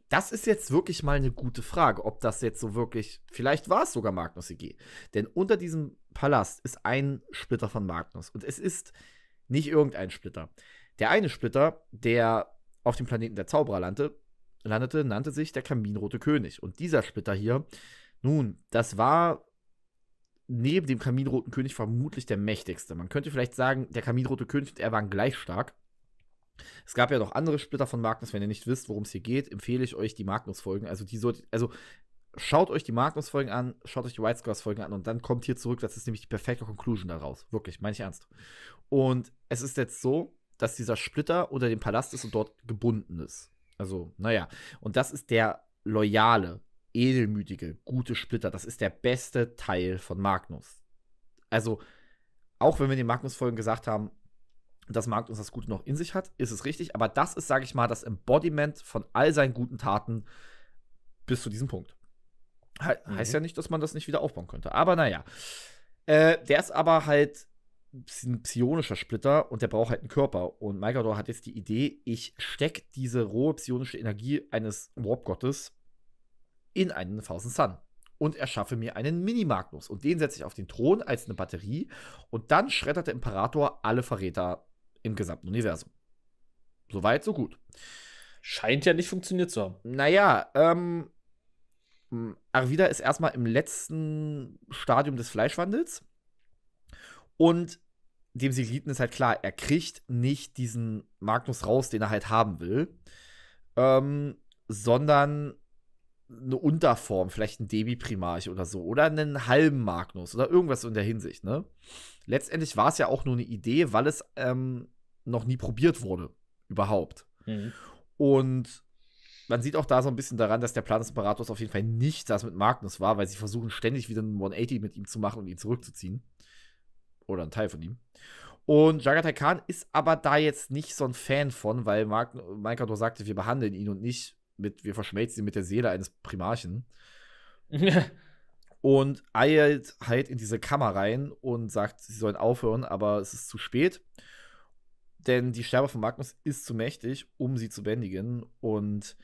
Das ist jetzt wirklich mal eine gute Frage, ob das jetzt so wirklich. Vielleicht war es sogar Magnus EG. Denn unter diesem Palast ist ein Splitter von Magnus. Und es ist nicht irgendein Splitter. Der eine Splitter, der auf dem Planeten der Zauberer landete, landete, nannte sich der Kaminrote König. Und dieser Splitter hier, nun, das war neben dem Kaminroten König vermutlich der mächtigste. Man könnte vielleicht sagen, der Kaminrote König und er waren gleich stark. Es gab ja noch andere Splitter von Magnus, wenn ihr nicht wisst, worum es hier geht, empfehle ich euch die Magnus-Folgen. Also die so, also schaut euch die Magnus-Folgen an, schaut euch die White Scars-Folgen an und dann kommt hier zurück. Das ist nämlich die perfekte Conclusion daraus. Wirklich, meine ich ernst. Und es ist jetzt so, dass dieser Splitter unter dem Palast ist und dort gebunden ist. Also, naja. Und das ist der loyale, edelmütige, gute Splitter. Das ist der beste Teil von Magnus. Also, auch wenn wir in den Magnus-Folgen gesagt haben, dass Magnus das Gute noch in sich hat, ist es richtig. Aber das ist, sage ich mal, das Embodiment von all seinen guten Taten bis zu diesem Punkt. He mhm. Heißt ja nicht, dass man das nicht wieder aufbauen könnte. Aber naja. Äh, der ist aber halt ein psionischer Splitter und der braucht halt einen Körper. Und Microdor hat jetzt die Idee, ich stecke diese rohe psionische Energie eines Warp-Gottes in einen Thousand Sun und erschaffe mir einen Mini-Magnus. Und den setze ich auf den Thron als eine Batterie und dann schreddert der Imperator alle Verräter im gesamten Universum. Soweit, so gut. Scheint ja nicht funktioniert zu haben. Naja, ähm, Arvida ist erstmal im letzten Stadium des Fleischwandels und dem Sigliten ist halt klar, er kriegt nicht diesen Magnus raus, den er halt haben will, ähm, sondern eine Unterform, vielleicht ein debi primarch oder so, oder einen halben Magnus oder irgendwas in der Hinsicht, ne? Letztendlich war es ja auch nur eine Idee, weil es ähm, noch nie probiert wurde, überhaupt. Mhm. Und man sieht auch da so ein bisschen daran, dass der Plan des Imperators auf jeden Fall nicht das mit Magnus war, weil sie versuchen ständig wieder einen 180 mit ihm zu machen und ihn zurückzuziehen. Oder ein Teil von ihm. Und Jagatai Khan ist aber da jetzt nicht so ein Fan von, weil Mark, nur sagte, wir behandeln ihn und nicht mit, wir verschmelzen ihn mit der Seele eines Primarchen. und eilt halt in diese Kammer rein und sagt, sie sollen aufhören, aber es ist zu spät. Denn die Sterbe von Magnus ist zu mächtig, um sie zu bändigen. Und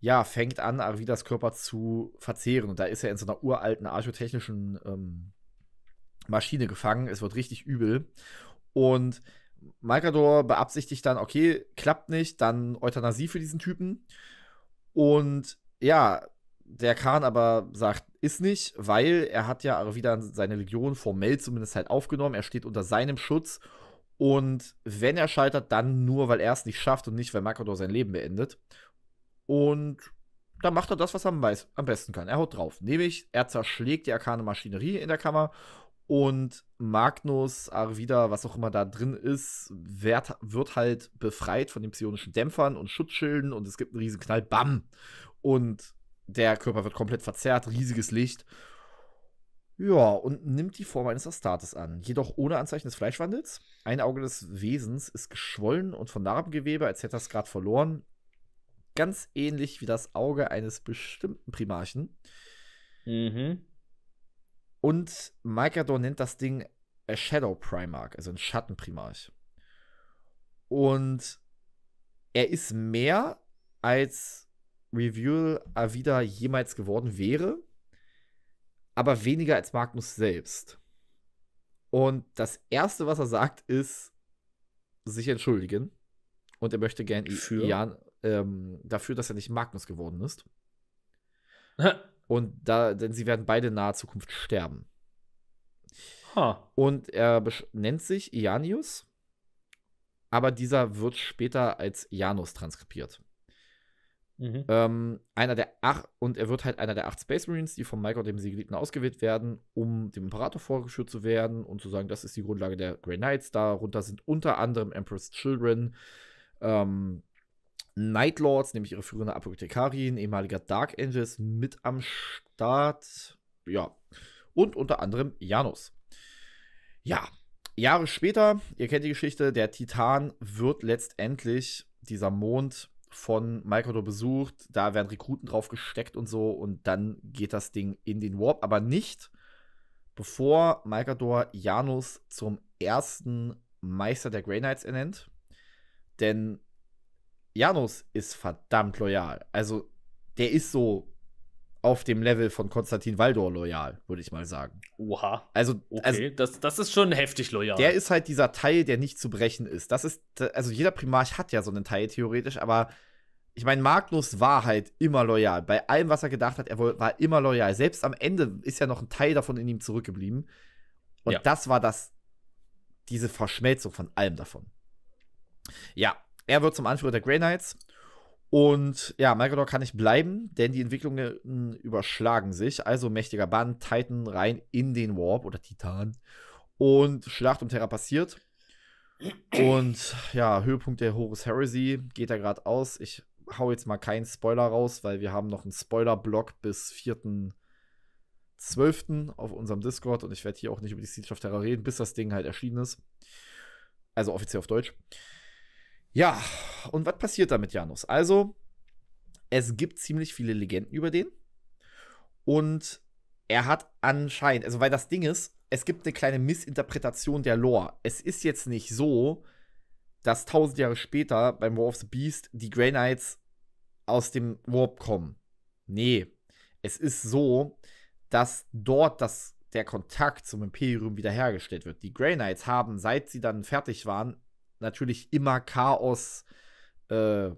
ja, fängt an, Arvidas Körper zu verzehren. Und da ist er in so einer uralten archotechnischen ähm, Maschine gefangen. Es wird richtig übel. Und Malkador beabsichtigt dann, okay, klappt nicht, dann Euthanasie für diesen Typen. Und ja, der Khan aber sagt, ist nicht, weil er hat ja wieder seine Legion formell zumindest halt aufgenommen. Er steht unter seinem Schutz. Und wenn er scheitert, dann nur, weil er es nicht schafft und nicht, weil Malkador sein Leben beendet. Und dann macht er das, was er am, besten kann. Er haut drauf. Nämlich, er zerschlägt die arkane Maschinerie in der Kammer und Magnus, Arvida, was auch immer da drin ist, wird, wird halt befreit von den psionischen Dämpfern und Schutzschilden und es gibt einen riesen Knall, bam! Und der Körper wird komplett verzerrt, riesiges Licht. Ja, und nimmt die Form eines Astartes an, jedoch ohne Anzeichen des Fleischwandels. Ein Auge des Wesens ist geschwollen und von Narbengewebe, als hätte er es gerade verloren. Ganz ähnlich wie das Auge eines bestimmten Primarchen. Mhm. Und Microdor nennt das Ding a Shadow Primarch, also ein Schattenprimarch. Und er ist mehr als Reviewal Avida jemals geworden wäre, aber weniger als Magnus selbst. Und das erste, was er sagt, ist sich entschuldigen. Und er möchte gern Jan ähm, dafür, dass er nicht Magnus geworden ist. Und da, denn sie werden beide in naher Zukunft sterben. Huh. Und er nennt sich Ianius, aber dieser wird später als Janus transkribiert. Mhm. Ähm, einer der acht, und er wird halt einer der acht Space Marines, die von Michael, dem Segeliten ausgewählt werden, um dem Imperator vorgeführt zu werden und zu sagen, das ist die Grundlage der Grey Knights. Darunter sind unter anderem Empress Children, ähm, Nightlords, nämlich ihre führende Apothekarin, ehemaliger Dark Angels, mit am Start. Ja. Und unter anderem Janus. Ja. Jahre später, ihr kennt die Geschichte, der Titan wird letztendlich dieser Mond von Microdor besucht. Da werden Rekruten drauf gesteckt und so. Und dann geht das Ding in den Warp. Aber nicht, bevor Malkador Janus zum ersten Meister der Grey Knights ernennt. Denn Janus ist verdammt loyal. Also, der ist so auf dem Level von Konstantin Waldor loyal, würde ich mal sagen. Oha. Also, okay, also, das, das ist schon heftig loyal. Der ist halt dieser Teil, der nicht zu brechen ist. Das ist, also jeder Primarch hat ja so einen Teil theoretisch, aber ich meine, Magnus war halt immer loyal. Bei allem, was er gedacht hat, er war immer loyal. Selbst am Ende ist ja noch ein Teil davon in ihm zurückgeblieben. Und ja. das war das, diese Verschmelzung von allem davon. Ja, er wird zum Anführer der Grey Knights. Und ja, Malgador kann nicht bleiben, denn die Entwicklungen überschlagen sich. Also mächtiger Bann, Titan rein in den Warp oder Titan. Und Schlacht um Terra passiert. Und ja, Höhepunkt der Horus Heresy geht da gerade aus. Ich hau jetzt mal keinen Spoiler raus, weil wir haben noch einen Spoiler-Block bis 4.12. auf unserem Discord und ich werde hier auch nicht über die Siege of Terra reden, bis das Ding halt erschienen ist. Also offiziell auf Deutsch. Ja, und was passiert da mit Janus? Also, es gibt ziemlich viele Legenden über den. Und er hat anscheinend, also weil das Ding ist, es gibt eine kleine Missinterpretation der Lore. Es ist jetzt nicht so, dass tausend Jahre später beim War of the Beast die Grey Knights aus dem Warp kommen. Nee, es ist so, dass dort das, der Kontakt zum Imperium wiederhergestellt wird. Die Grey Knights haben, seit sie dann fertig waren, natürlich immer Chaos äh,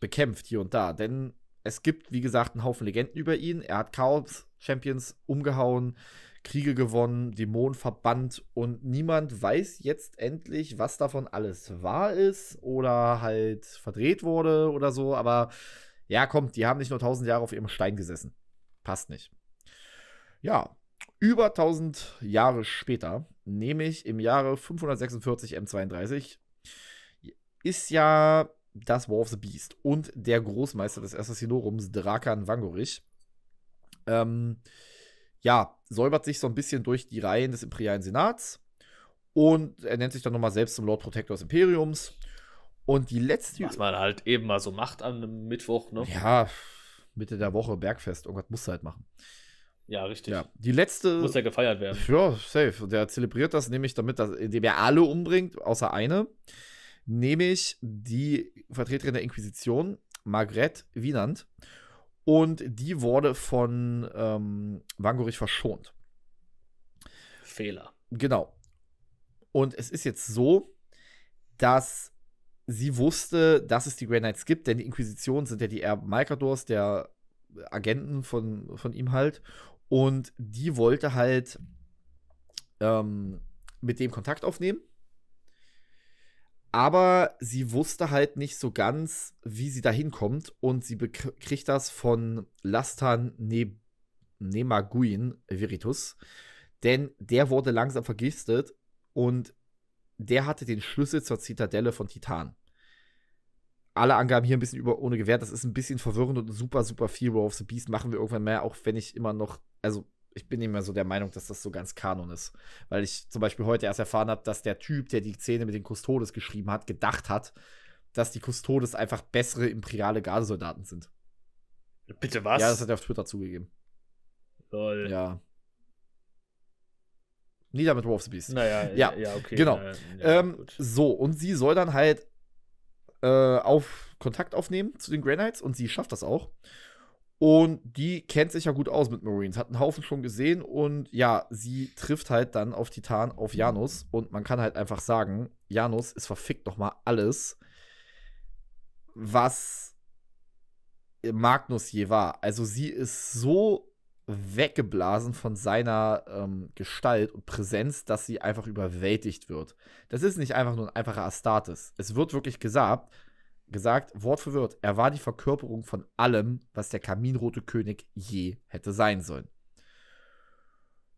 bekämpft hier und da. Denn es gibt, wie gesagt, einen Haufen Legenden über ihn. Er hat Chaos-Champions umgehauen, Kriege gewonnen, Dämonen verbannt und niemand weiß jetzt endlich, was davon alles wahr ist oder halt verdreht wurde oder so. Aber ja, kommt, die haben nicht nur 1000 Jahre auf ihrem Stein gesessen. Passt nicht. Ja, über 1000 Jahre später, nämlich im Jahre 546 M32, ist ja das War of the Beast und der Großmeister des Assassinoriums, Drakan Vangorich. Ähm, ja, säubert sich so ein bisschen durch die Reihen des Imperialen Senats und er nennt sich dann nochmal selbst zum Lord Protector des Imperiums. Und die letzte. Was man halt eben mal so macht an einem Mittwoch, ne? Ja, Mitte der Woche, Bergfest, irgendwas oh musst du halt machen. Ja, richtig. Ja, die letzte. Muss ja gefeiert werden. Ja, safe. Und der zelebriert das nämlich damit, dass, indem er alle umbringt, außer eine nämlich die Vertreterin der Inquisition, Margret Wienand. Und die wurde von ähm, Wangorich verschont. Fehler. Genau. Und es ist jetzt so, dass sie wusste, dass es die Grey Knights gibt, denn die Inquisition sind ja die Erben Malkadors, der Agenten von, von ihm halt. Und die wollte halt ähm, mit dem Kontakt aufnehmen aber sie wusste halt nicht so ganz, wie sie da hinkommt. Und sie kriegt das von Lastan ne Nemaguin Viritus. Denn der wurde langsam vergiftet und der hatte den Schlüssel zur Zitadelle von Titan. Alle Angaben hier ein bisschen über ohne Gewähr. Das ist ein bisschen verwirrend und super, super viel. War of the Beast machen wir irgendwann mehr, auch wenn ich immer noch, also ich bin nicht mehr so der Meinung, dass das so ganz Kanon ist. Weil ich zum Beispiel heute erst erfahren habe, dass der Typ, der die Szene mit den Custodes geschrieben hat, gedacht hat, dass die Custodes einfach bessere imperiale Gardesoldaten sind. Bitte was? Ja, das hat er auf Twitter zugegeben. Lol. Ja. Nieder mit War of the Beast. Naja, ja, ja okay. Genau. Ja, ähm, so, und sie soll dann halt äh, auf Kontakt aufnehmen zu den Granites und sie schafft das auch. Und die kennt sich ja gut aus mit Marines, hat einen Haufen schon gesehen und ja, sie trifft halt dann auf Titan, auf Janus und man kann halt einfach sagen, Janus ist verfickt nochmal alles, was Magnus je war. Also sie ist so weggeblasen von seiner ähm, Gestalt und Präsenz, dass sie einfach überwältigt wird. Das ist nicht einfach nur ein einfacher Astartes. Es wird wirklich gesagt, gesagt, Wort für Wort, er war die Verkörperung von allem, was der Kaminrote König je hätte sein sollen.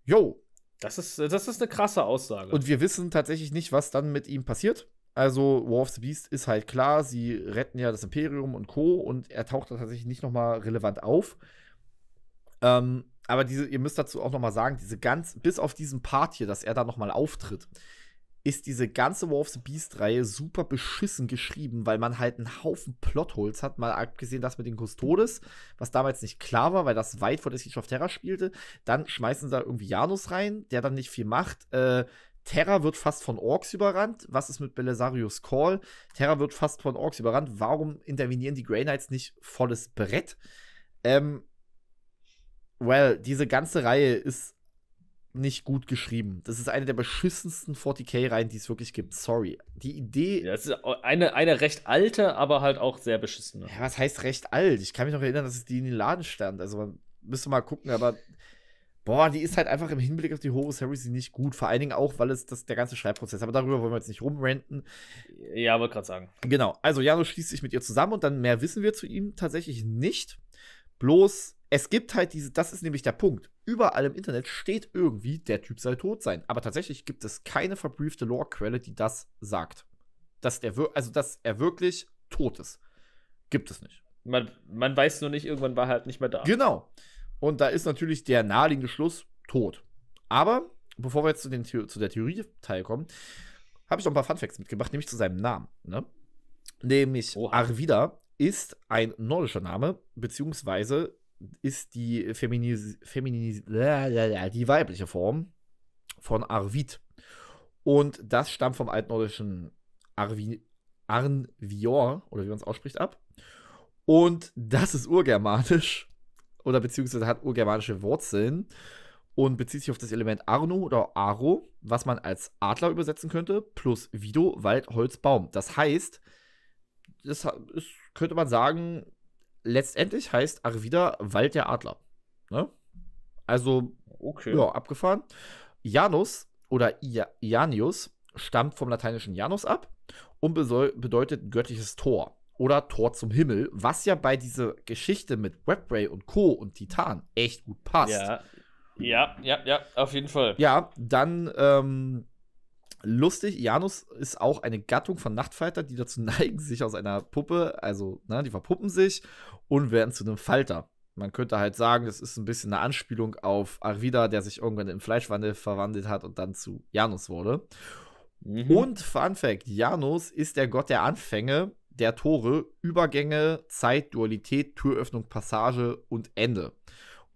Jo. Das ist, das ist eine krasse Aussage. Und wir wissen tatsächlich nicht, was dann mit ihm passiert. Also War of the Beast ist halt klar, sie retten ja das Imperium und Co. Und er taucht da tatsächlich nicht nochmal relevant auf. Ähm, aber diese, ihr müsst dazu auch nochmal sagen, diese ganz, bis auf diesen Part hier, dass er da nochmal auftritt, ist diese ganze War of the Beast-Reihe super beschissen geschrieben, weil man halt einen Haufen Plotholes hat. Mal abgesehen das mit den Custodes, was damals nicht klar war, weil das weit vor der Siege of Terra spielte. Dann schmeißen sie da irgendwie Janus rein, der dann nicht viel macht. Äh, Terra wird fast von Orks überrannt. Was ist mit Belisarius Call? Terra wird fast von Orks überrannt. Warum intervenieren die Grey Knights nicht volles Brett? Ähm, well, diese ganze Reihe ist nicht gut geschrieben. Das ist eine der beschissensten 40k-Reihen, die es wirklich gibt. Sorry. Die Idee. Ja, das ist eine, eine recht alte, aber halt auch sehr beschissene. Ja, was heißt recht alt? Ich kann mich noch erinnern, dass es die in den Laden stand. Also man müsste mal gucken, aber. Boah, die ist halt einfach im Hinblick auf die Horus Heresy nicht gut. Vor allen Dingen auch, weil es das, der ganze Schreibprozess. Aber darüber wollen wir jetzt nicht rumrenten. Ja, wollte gerade sagen. Genau. Also Janus schließt sich mit ihr zusammen und dann mehr wissen wir zu ihm tatsächlich nicht. Bloß, es gibt halt diese, das ist nämlich der Punkt. Überall im Internet steht irgendwie, der Typ soll tot sein. Aber tatsächlich gibt es keine verbriefte Lore-Quelle, die das sagt. Dass der, also, dass er wirklich tot ist. Gibt es nicht. Man, man weiß nur nicht, irgendwann war er halt nicht mehr da. Genau. Und da ist natürlich der naheliegende Schluss tot. Aber, bevor wir jetzt zu, den, zu der Theorie-Teil kommen, habe ich noch ein paar Funfacts mitgebracht, nämlich zu seinem Namen. Ne? Nämlich Oha. Arvida ist ein nordischer Name, beziehungsweise ist die, Feminis Feminis die weibliche Form von Arvid. Und das stammt vom altnordischen Arnvior, oder wie man es ausspricht, ab. Und das ist urgermanisch, oder beziehungsweise hat urgermanische Wurzeln und bezieht sich auf das Element Arno oder Aro, was man als Adler übersetzen könnte, plus Vido, Wald, Holz, Baum. Das heißt, das ist, könnte man sagen, letztendlich heißt Arvida Wald der Adler. Ne? Also, okay. ja, abgefahren. Janus oder I Janius stammt vom lateinischen Janus ab und bedeutet göttliches Tor oder Tor zum Himmel, was ja bei dieser Geschichte mit Webray und Co. und Titan echt gut passt. Ja, ja, ja, ja auf jeden Fall. Ja, dann ähm, lustig, Janus ist auch eine Gattung von Nachtfalter, die dazu neigen, sich aus einer Puppe, also, ne, die verpuppen sich und werden zu einem Falter. Man könnte halt sagen, das ist ein bisschen eine Anspielung auf Arvida, der sich irgendwann in Fleischwandel verwandelt hat und dann zu Janus wurde. Mhm. Und Fun Fact: Janus ist der Gott der Anfänge, der Tore, Übergänge, Zeit, Dualität, Türöffnung, Passage und Ende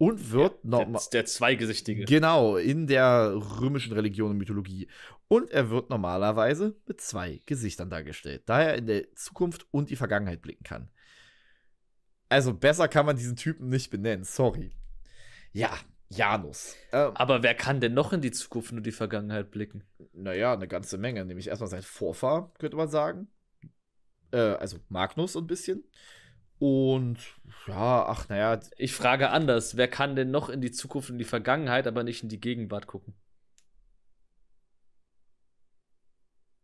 und wird ja, nochmal. Der, der Zweigesichtige. Genau, in der römischen Religion und Mythologie. Und er wird normalerweise mit zwei Gesichtern dargestellt, da er in der Zukunft und die Vergangenheit blicken kann. Also besser kann man diesen Typen nicht benennen, sorry. Ja, Janus. Ähm, Aber wer kann denn noch in die Zukunft und die Vergangenheit blicken? Naja, eine ganze Menge. Nämlich erstmal sein Vorfahr, könnte man sagen. Äh, also Magnus ein bisschen. Und ja, ach naja. Ich frage anders, wer kann denn noch in die Zukunft, in die Vergangenheit, aber nicht in die Gegenwart gucken?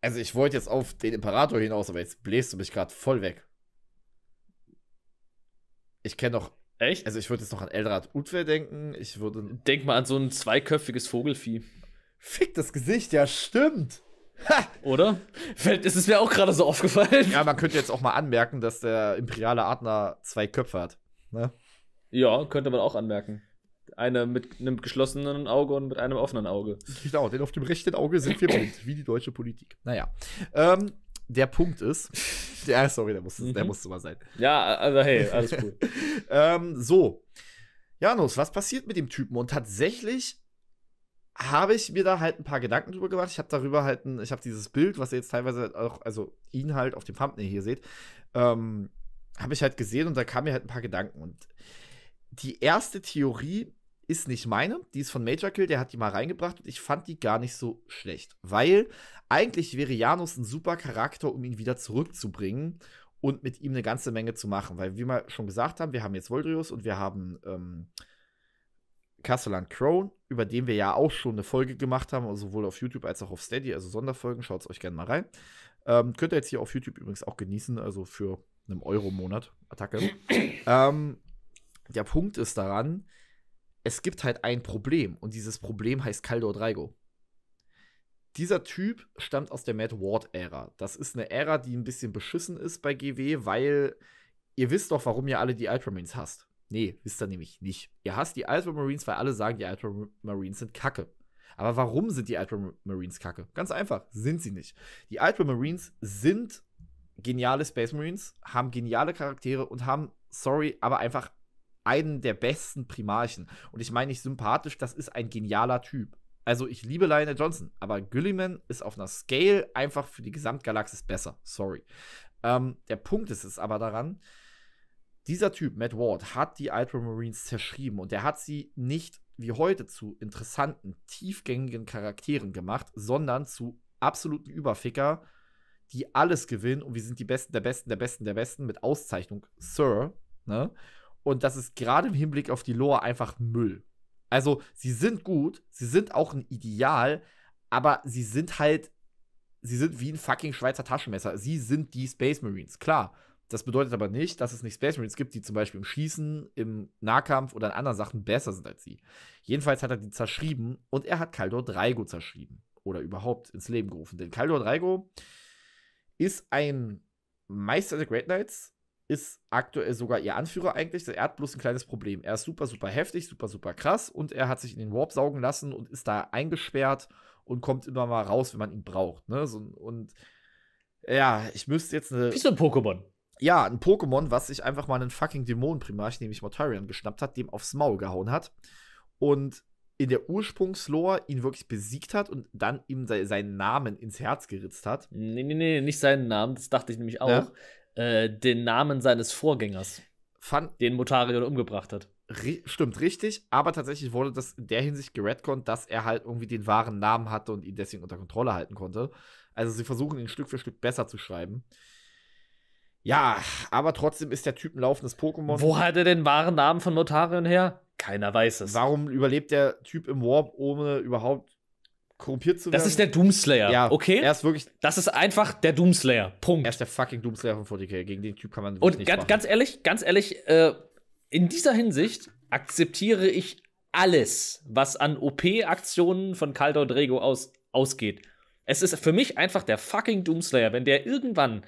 Also ich wollte jetzt auf den Imperator hinaus, aber jetzt bläst du mich gerade voll weg. Ich kenne noch. Echt? Also ich würde jetzt noch an Eldrad Utwer denken. Ich würde. Denk mal an so ein zweiköpfiges Vogelfieh. Fick das Gesicht, ja stimmt. Oder? Vielleicht ist es mir auch gerade so aufgefallen. Ja, man könnte jetzt auch mal anmerken, dass der imperiale Adler zwei Köpfe hat. Ne? Ja, könnte man auch anmerken. Eine mit einem geschlossenen Auge und mit einem offenen Auge. Genau, denn auf dem rechten Auge sind wir blind, wie die deutsche Politik. Naja. Ähm, der Punkt ist. Ja, sorry, der musste, mhm. der musste mal sein. Ja, also hey, alles cool. ähm, so. Janus, was passiert mit dem Typen? Und tatsächlich habe ich mir da halt ein paar Gedanken drüber gemacht. Ich habe darüber halt, ein, ich habe dieses Bild, was ihr jetzt teilweise auch, also ihn halt auf dem Thumbnail hier seht, ähm, habe ich halt gesehen und da kamen mir halt ein paar Gedanken. Und die erste Theorie ist nicht meine, die ist von Major Kill, der hat die mal reingebracht und ich fand die gar nicht so schlecht, weil eigentlich wäre Janus ein super Charakter, um ihn wieder zurückzubringen und mit ihm eine ganze Menge zu machen, weil wie wir schon gesagt haben, wir haben jetzt Voldrius und wir haben ähm, Castle and Crown, über den wir ja auch schon eine Folge gemacht haben, also sowohl auf YouTube als auch auf Steady, also Sonderfolgen, schaut es euch gerne mal rein. Ähm, könnt ihr jetzt hier auf YouTube übrigens auch genießen, also für einen Euro im Monat. Attacke. ähm, der Punkt ist daran, es gibt halt ein Problem und dieses Problem heißt Kaldor Dreigo. Dieser Typ stammt aus der Mad Ward-Ära. Das ist eine Ära, die ein bisschen beschissen ist bei GW, weil ihr wisst doch, warum ihr alle die Ultramains hasst. Nee, wisst ihr nämlich nicht. Ihr hasst die Ultramarines, weil alle sagen, die Ultramarines sind kacke. Aber warum sind die Ultramarines kacke? Ganz einfach, sind sie nicht. Die Ultramarines sind geniale Space Marines, haben geniale Charaktere und haben, sorry, aber einfach einen der besten Primarchen. Und ich meine nicht sympathisch, das ist ein genialer Typ. Also ich liebe Lionel Johnson, aber Gulliman ist auf einer Scale einfach für die Gesamtgalaxis besser. Sorry. Ähm, der Punkt ist es aber daran, dieser Typ, Matt Ward, hat die Ultramarines zerschrieben und er hat sie nicht wie heute zu interessanten, tiefgängigen Charakteren gemacht, sondern zu absoluten Überficker, die alles gewinnen und wir sind die Besten der Besten der Besten der Besten mit Auszeichnung Sir. Ne? Und das ist gerade im Hinblick auf die Lore einfach Müll. Also, sie sind gut, sie sind auch ein Ideal, aber sie sind halt, sie sind wie ein fucking Schweizer Taschenmesser. Sie sind die Space Marines, klar. Das bedeutet aber nicht, dass es nicht Space Marines gibt, die zum Beispiel im Schießen, im Nahkampf oder in anderen Sachen besser sind als sie. Jedenfalls hat er die zerschrieben und er hat Kaldor Draigo zerschrieben oder überhaupt ins Leben gerufen. Denn Kaldor Draigo ist ein Meister der Great Knights, ist aktuell sogar ihr Anführer eigentlich. Er hat bloß ein kleines Problem. Er ist super, super heftig, super, super krass und er hat sich in den Warp saugen lassen und ist da eingesperrt und kommt immer mal raus, wenn man ihn braucht. Ne? So, und ja, ich müsste jetzt eine. Wie so ein Pokémon ja, ein Pokémon, was sich einfach mal einen fucking Dämonenprimarch, nämlich Mortarion, geschnappt hat, dem aufs Maul gehauen hat und in der Ursprungslore ihn wirklich besiegt hat und dann ihm se seinen Namen ins Herz geritzt hat. Nee, nee, nee, nicht seinen Namen, das dachte ich nämlich auch. Ja? Äh, den Namen seines Vorgängers, Fun den Mortarion umgebracht hat. Ri stimmt, richtig, aber tatsächlich wurde das in der Hinsicht geredconnt, dass er halt irgendwie den wahren Namen hatte und ihn deswegen unter Kontrolle halten konnte. Also sie versuchen ihn Stück für Stück besser zu schreiben. Ja, aber trotzdem ist der Typ ein laufendes Pokémon. Wo hat er den wahren Namen von Notarion her? Keiner weiß es. Warum überlebt der Typ im Warp, ohne überhaupt korrumpiert zu werden? Das ist der Doomslayer. Ja, okay. Er ist wirklich. Das ist einfach der Doomslayer. Punkt. Er ist der fucking Doomslayer von 40k. Gegen den Typ kann man wirklich Und nicht ganz, ehrlich, ganz ehrlich, äh, in dieser Hinsicht akzeptiere ich alles, was an OP-Aktionen von Kaldor Drego aus, ausgeht. Es ist für mich einfach der fucking Doomslayer, wenn der irgendwann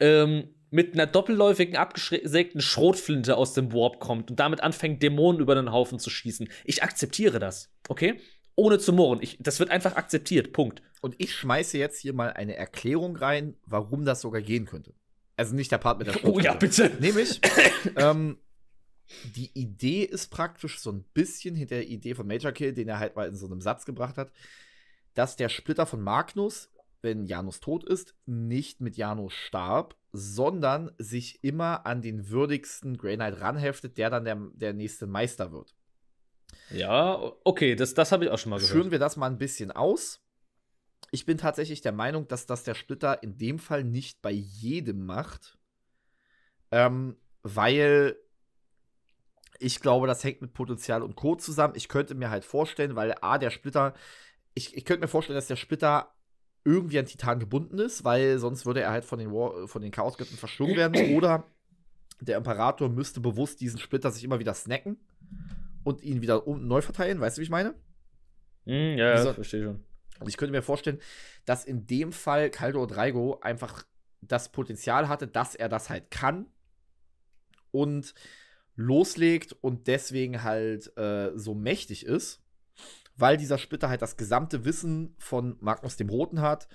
ähm, mit einer doppelläufigen, abgesägten Schrotflinte aus dem Warp kommt und damit anfängt, Dämonen über den Haufen zu schießen. Ich akzeptiere das, okay? Ohne zu murren. Ich, das wird einfach akzeptiert, Punkt. Und ich schmeiße jetzt hier mal eine Erklärung rein, warum das sogar gehen könnte. Also nicht der Part mit der Schrotflinte. Oh ja, bitte. Nämlich, ähm, die Idee ist praktisch so ein bisschen hinter der Idee von Major Kill, den er halt mal in so einem Satz gebracht hat, dass der Splitter von Magnus, wenn Janus tot ist, nicht mit Janus starb, sondern sich immer an den würdigsten Grey Knight ranheftet, der dann der, der nächste Meister wird. Ja, okay, das, das habe ich auch schon mal gehört. Führen wir das mal ein bisschen aus. Ich bin tatsächlich der Meinung, dass das der Splitter in dem Fall nicht bei jedem macht, ähm, weil ich glaube, das hängt mit Potenzial und Co. zusammen. Ich könnte mir halt vorstellen, weil A, der Splitter, ich, ich könnte mir vorstellen, dass der Splitter irgendwie an Titan gebunden ist, weil sonst würde er halt von den, War von den Chaosgöttern verschlungen werden. Oder der Imperator müsste bewusst diesen Splitter sich immer wieder snacken und ihn wieder neu verteilen. Weißt du, wie ich meine? Mm, ja, Dieser, ja, verstehe schon. Und ich könnte mir vorstellen, dass in dem Fall Kaldor Draigo einfach das Potenzial hatte, dass er das halt kann und loslegt und deswegen halt äh, so mächtig ist weil dieser Splitter halt das gesamte Wissen von Magnus dem Roten hat.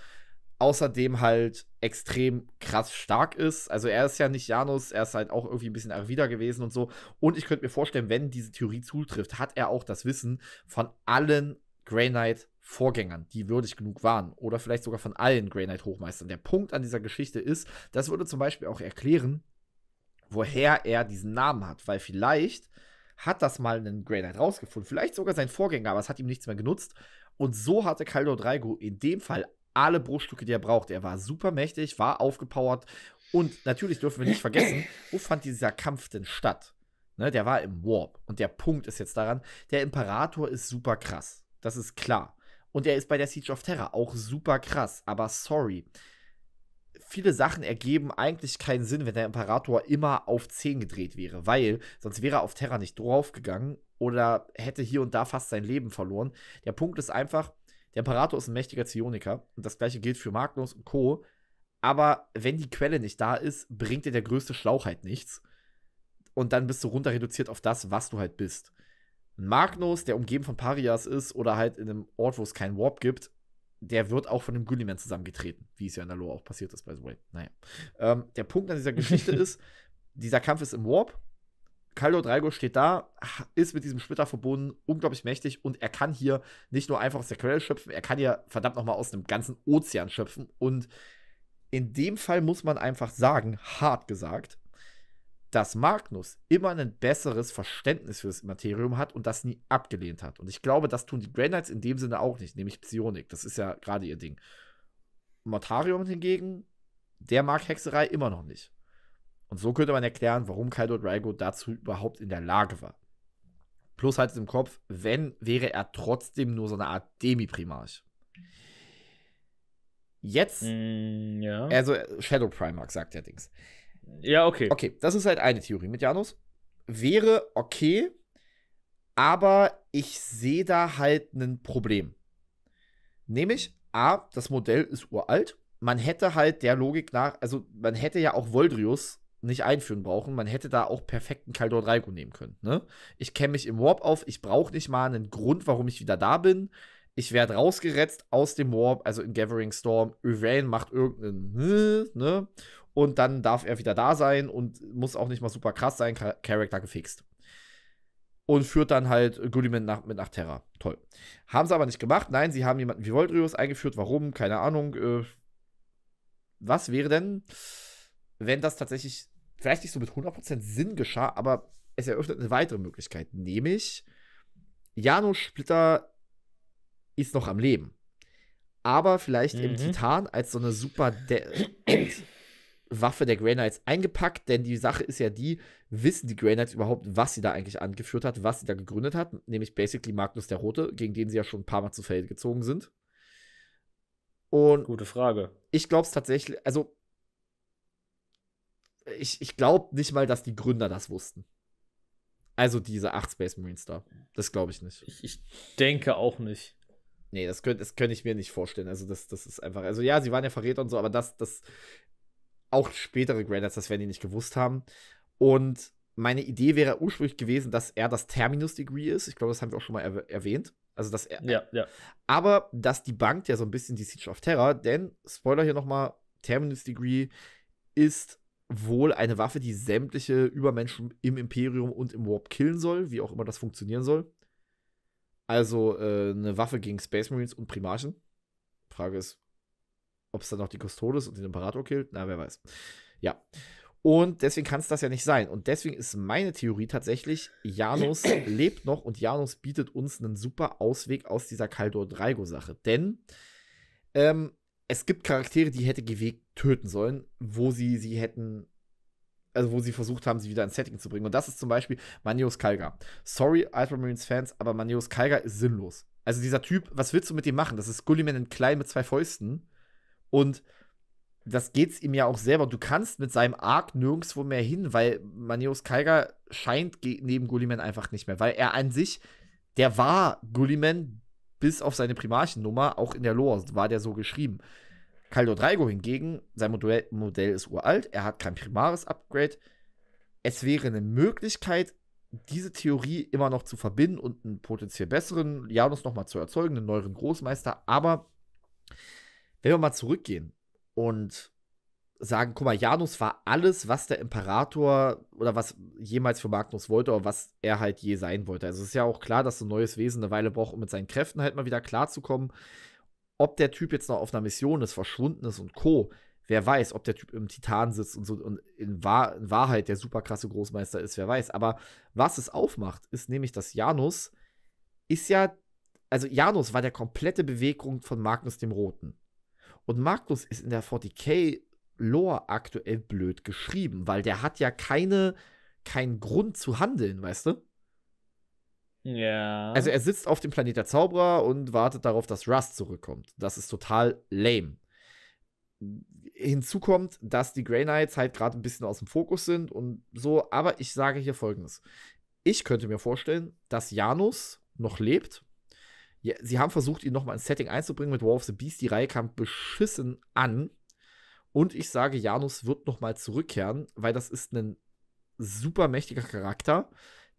Außerdem halt extrem krass stark ist. Also er ist ja nicht Janus, er ist halt auch irgendwie ein bisschen Arvida gewesen und so. Und ich könnte mir vorstellen, wenn diese Theorie zutrifft, hat er auch das Wissen von allen Grey Knight Vorgängern, die würdig genug waren. Oder vielleicht sogar von allen Grey Knight Hochmeistern. Der Punkt an dieser Geschichte ist, das würde zum Beispiel auch erklären, woher er diesen Namen hat. Weil vielleicht hat das mal einen Grey Knight rausgefunden. Vielleicht sogar sein Vorgänger, aber es hat ihm nichts mehr genutzt. Und so hatte Kaldor Draigo in dem Fall alle Bruchstücke, die er braucht. Er war super mächtig, war aufgepowert. Und natürlich dürfen wir nicht vergessen, wo fand dieser Kampf denn statt? Ne, der war im Warp. Und der Punkt ist jetzt daran, der Imperator ist super krass. Das ist klar. Und er ist bei der Siege of Terror auch super krass. Aber sorry, viele Sachen ergeben eigentlich keinen Sinn, wenn der Imperator immer auf 10 gedreht wäre, weil sonst wäre er auf Terra nicht draufgegangen oder hätte hier und da fast sein Leben verloren. Der Punkt ist einfach, der Imperator ist ein mächtiger Zioniker und das gleiche gilt für Magnus und Co. Aber wenn die Quelle nicht da ist, bringt dir der größte Schlauch halt nichts. Und dann bist du runter reduziert auf das, was du halt bist. Magnus, der umgeben von Parias ist oder halt in einem Ort, wo es keinen Warp gibt, der wird auch von dem Gulliman zusammengetreten, wie es ja in der Lore auch passiert ist, by the way. Naja. Ähm, der Punkt an dieser Geschichte ist, dieser Kampf ist im Warp. Kaldor Drago steht da, ist mit diesem Splitter verbunden, unglaublich mächtig und er kann hier nicht nur einfach aus der Quelle schöpfen, er kann ja verdammt nochmal aus einem ganzen Ozean schöpfen und in dem Fall muss man einfach sagen, hart gesagt, dass Magnus immer ein besseres Verständnis für das Materium hat und das nie abgelehnt hat. Und ich glaube, das tun die Grey Knights in dem Sinne auch nicht, nämlich Psionik. Das ist ja gerade ihr Ding. Mortarium hingegen, der mag Hexerei immer noch nicht. Und so könnte man erklären, warum Kaido Drago dazu überhaupt in der Lage war. Plus halt im Kopf, wenn, wäre er trotzdem nur so eine Art Demi-Primarch. Jetzt, mm, ja. also Shadow Primarch, sagt der Dings. Ja, okay. Okay, das ist halt eine Theorie mit Janus. Wäre okay, aber ich sehe da halt ein Problem. Nämlich, A, das Modell ist uralt. Man hätte halt der Logik nach, also man hätte ja auch Voldrius nicht einführen brauchen. Man hätte da auch perfekten Kaldor Drago nehmen können. Ne? Ich kenne mich im Warp auf. Ich brauche nicht mal einen Grund, warum ich wieder da bin. Ich werde rausgeretzt aus dem Warp, also in Gathering Storm. Yvain macht irgendeinen, ne? und dann darf er wieder da sein und muss auch nicht mal super krass sein, Char Charakter gefixt. Und führt dann halt Gulliman nach, mit nach Terra. Toll. Haben sie aber nicht gemacht. Nein, sie haben jemanden wie Voldrius eingeführt. Warum? Keine Ahnung. Äh, was wäre denn, wenn das tatsächlich vielleicht nicht so mit 100% Sinn geschah, aber es eröffnet eine weitere Möglichkeit. Nämlich, Janus Splitter ist noch am Leben. Aber vielleicht mhm. im Titan als so eine super. De Waffe der Grey Knights eingepackt, denn die Sache ist ja die, wissen die Grey Knights überhaupt, was sie da eigentlich angeführt hat, was sie da gegründet hat, nämlich basically Magnus der Rote, gegen den sie ja schon ein paar Mal zu Feld gezogen sind. Und Gute Frage. Ich glaube es tatsächlich, also ich, ich glaube nicht mal, dass die Gründer das wussten. Also diese 8 Space Marines da. Das glaube ich nicht. Ich, ich, denke auch nicht. Nee, das könnte das könnt ich mir nicht vorstellen. Also das, das ist einfach, also ja, sie waren ja Verräter und so, aber das, das auch spätere Granders, das werden die nicht gewusst haben. Und meine Idee wäre ursprünglich gewesen, dass er das Terminus-Degree ist. Ich glaube, das haben wir auch schon mal er erwähnt. Also, dass er. Ja, ja. Aber dass die Bank ja so ein bisschen die Siege of Terror, denn, Spoiler hier nochmal, Terminus Degree ist wohl eine Waffe, die sämtliche Übermenschen im Imperium und im Warp killen soll, wie auch immer das funktionieren soll. Also äh, eine Waffe gegen Space Marines und Primarchen. Frage ist, ob es dann noch die Custodes und den Imperator killt? Na, wer weiß. Ja. Und deswegen kann es das ja nicht sein. Und deswegen ist meine Theorie tatsächlich, Janus lebt noch und Janus bietet uns einen super Ausweg aus dieser Kaldor draigo sache Denn ähm, es gibt Charaktere, die hätte Geweg töten sollen, wo sie sie hätten also wo sie versucht haben, sie wieder ins Setting zu bringen. Und das ist zum Beispiel Manios Kalga. Sorry, Ultramarines-Fans, aber Manios Kalga ist sinnlos. Also dieser Typ, was willst du mit dem machen? Das ist Gulliman in klein mit zwei Fäusten. Und das geht's ihm ja auch selber. Du kannst mit seinem Arc nirgendwo mehr hin, weil Maneus Kaiger scheint neben Gulliman einfach nicht mehr, weil er an sich, der war Gulliman bis auf seine Primarchennummer, auch in der Lore war der so geschrieben. Kaldo Draigo hingegen, sein Modell, Modell ist uralt, er hat kein primares Upgrade. Es wäre eine Möglichkeit, diese Theorie immer noch zu verbinden und einen potenziell besseren Janus nochmal zu erzeugen, einen neueren Großmeister, aber wenn wir mal zurückgehen und sagen, guck mal, Janus war alles, was der Imperator oder was jemals für Magnus wollte oder was er halt je sein wollte. Also es ist ja auch klar, dass so ein neues Wesen eine Weile braucht, um mit seinen Kräften halt mal wieder klarzukommen. Ob der Typ jetzt noch auf einer Mission ist, verschwunden ist und Co., wer weiß, ob der Typ im Titan sitzt und so und in, Wahr in Wahrheit der super krasse Großmeister ist, wer weiß. Aber was es aufmacht, ist nämlich, dass Janus ist ja, also Janus war der komplette Beweggrund von Magnus dem Roten. Und Markus ist in der 40k Lore aktuell blöd geschrieben, weil der hat ja keine, keinen Grund zu handeln, weißt du? Ja. Also er sitzt auf dem Planet der Zauberer und wartet darauf, dass Rust zurückkommt. Das ist total lame. Hinzu kommt, dass die Grey Knights halt gerade ein bisschen aus dem Fokus sind und so, aber ich sage hier folgendes. Ich könnte mir vorstellen, dass Janus noch lebt ja, sie haben versucht, ihn nochmal ins Setting einzubringen mit War of the Beast. Die Reihe kam beschissen an. Und ich sage, Janus wird nochmal zurückkehren, weil das ist ein super mächtiger Charakter,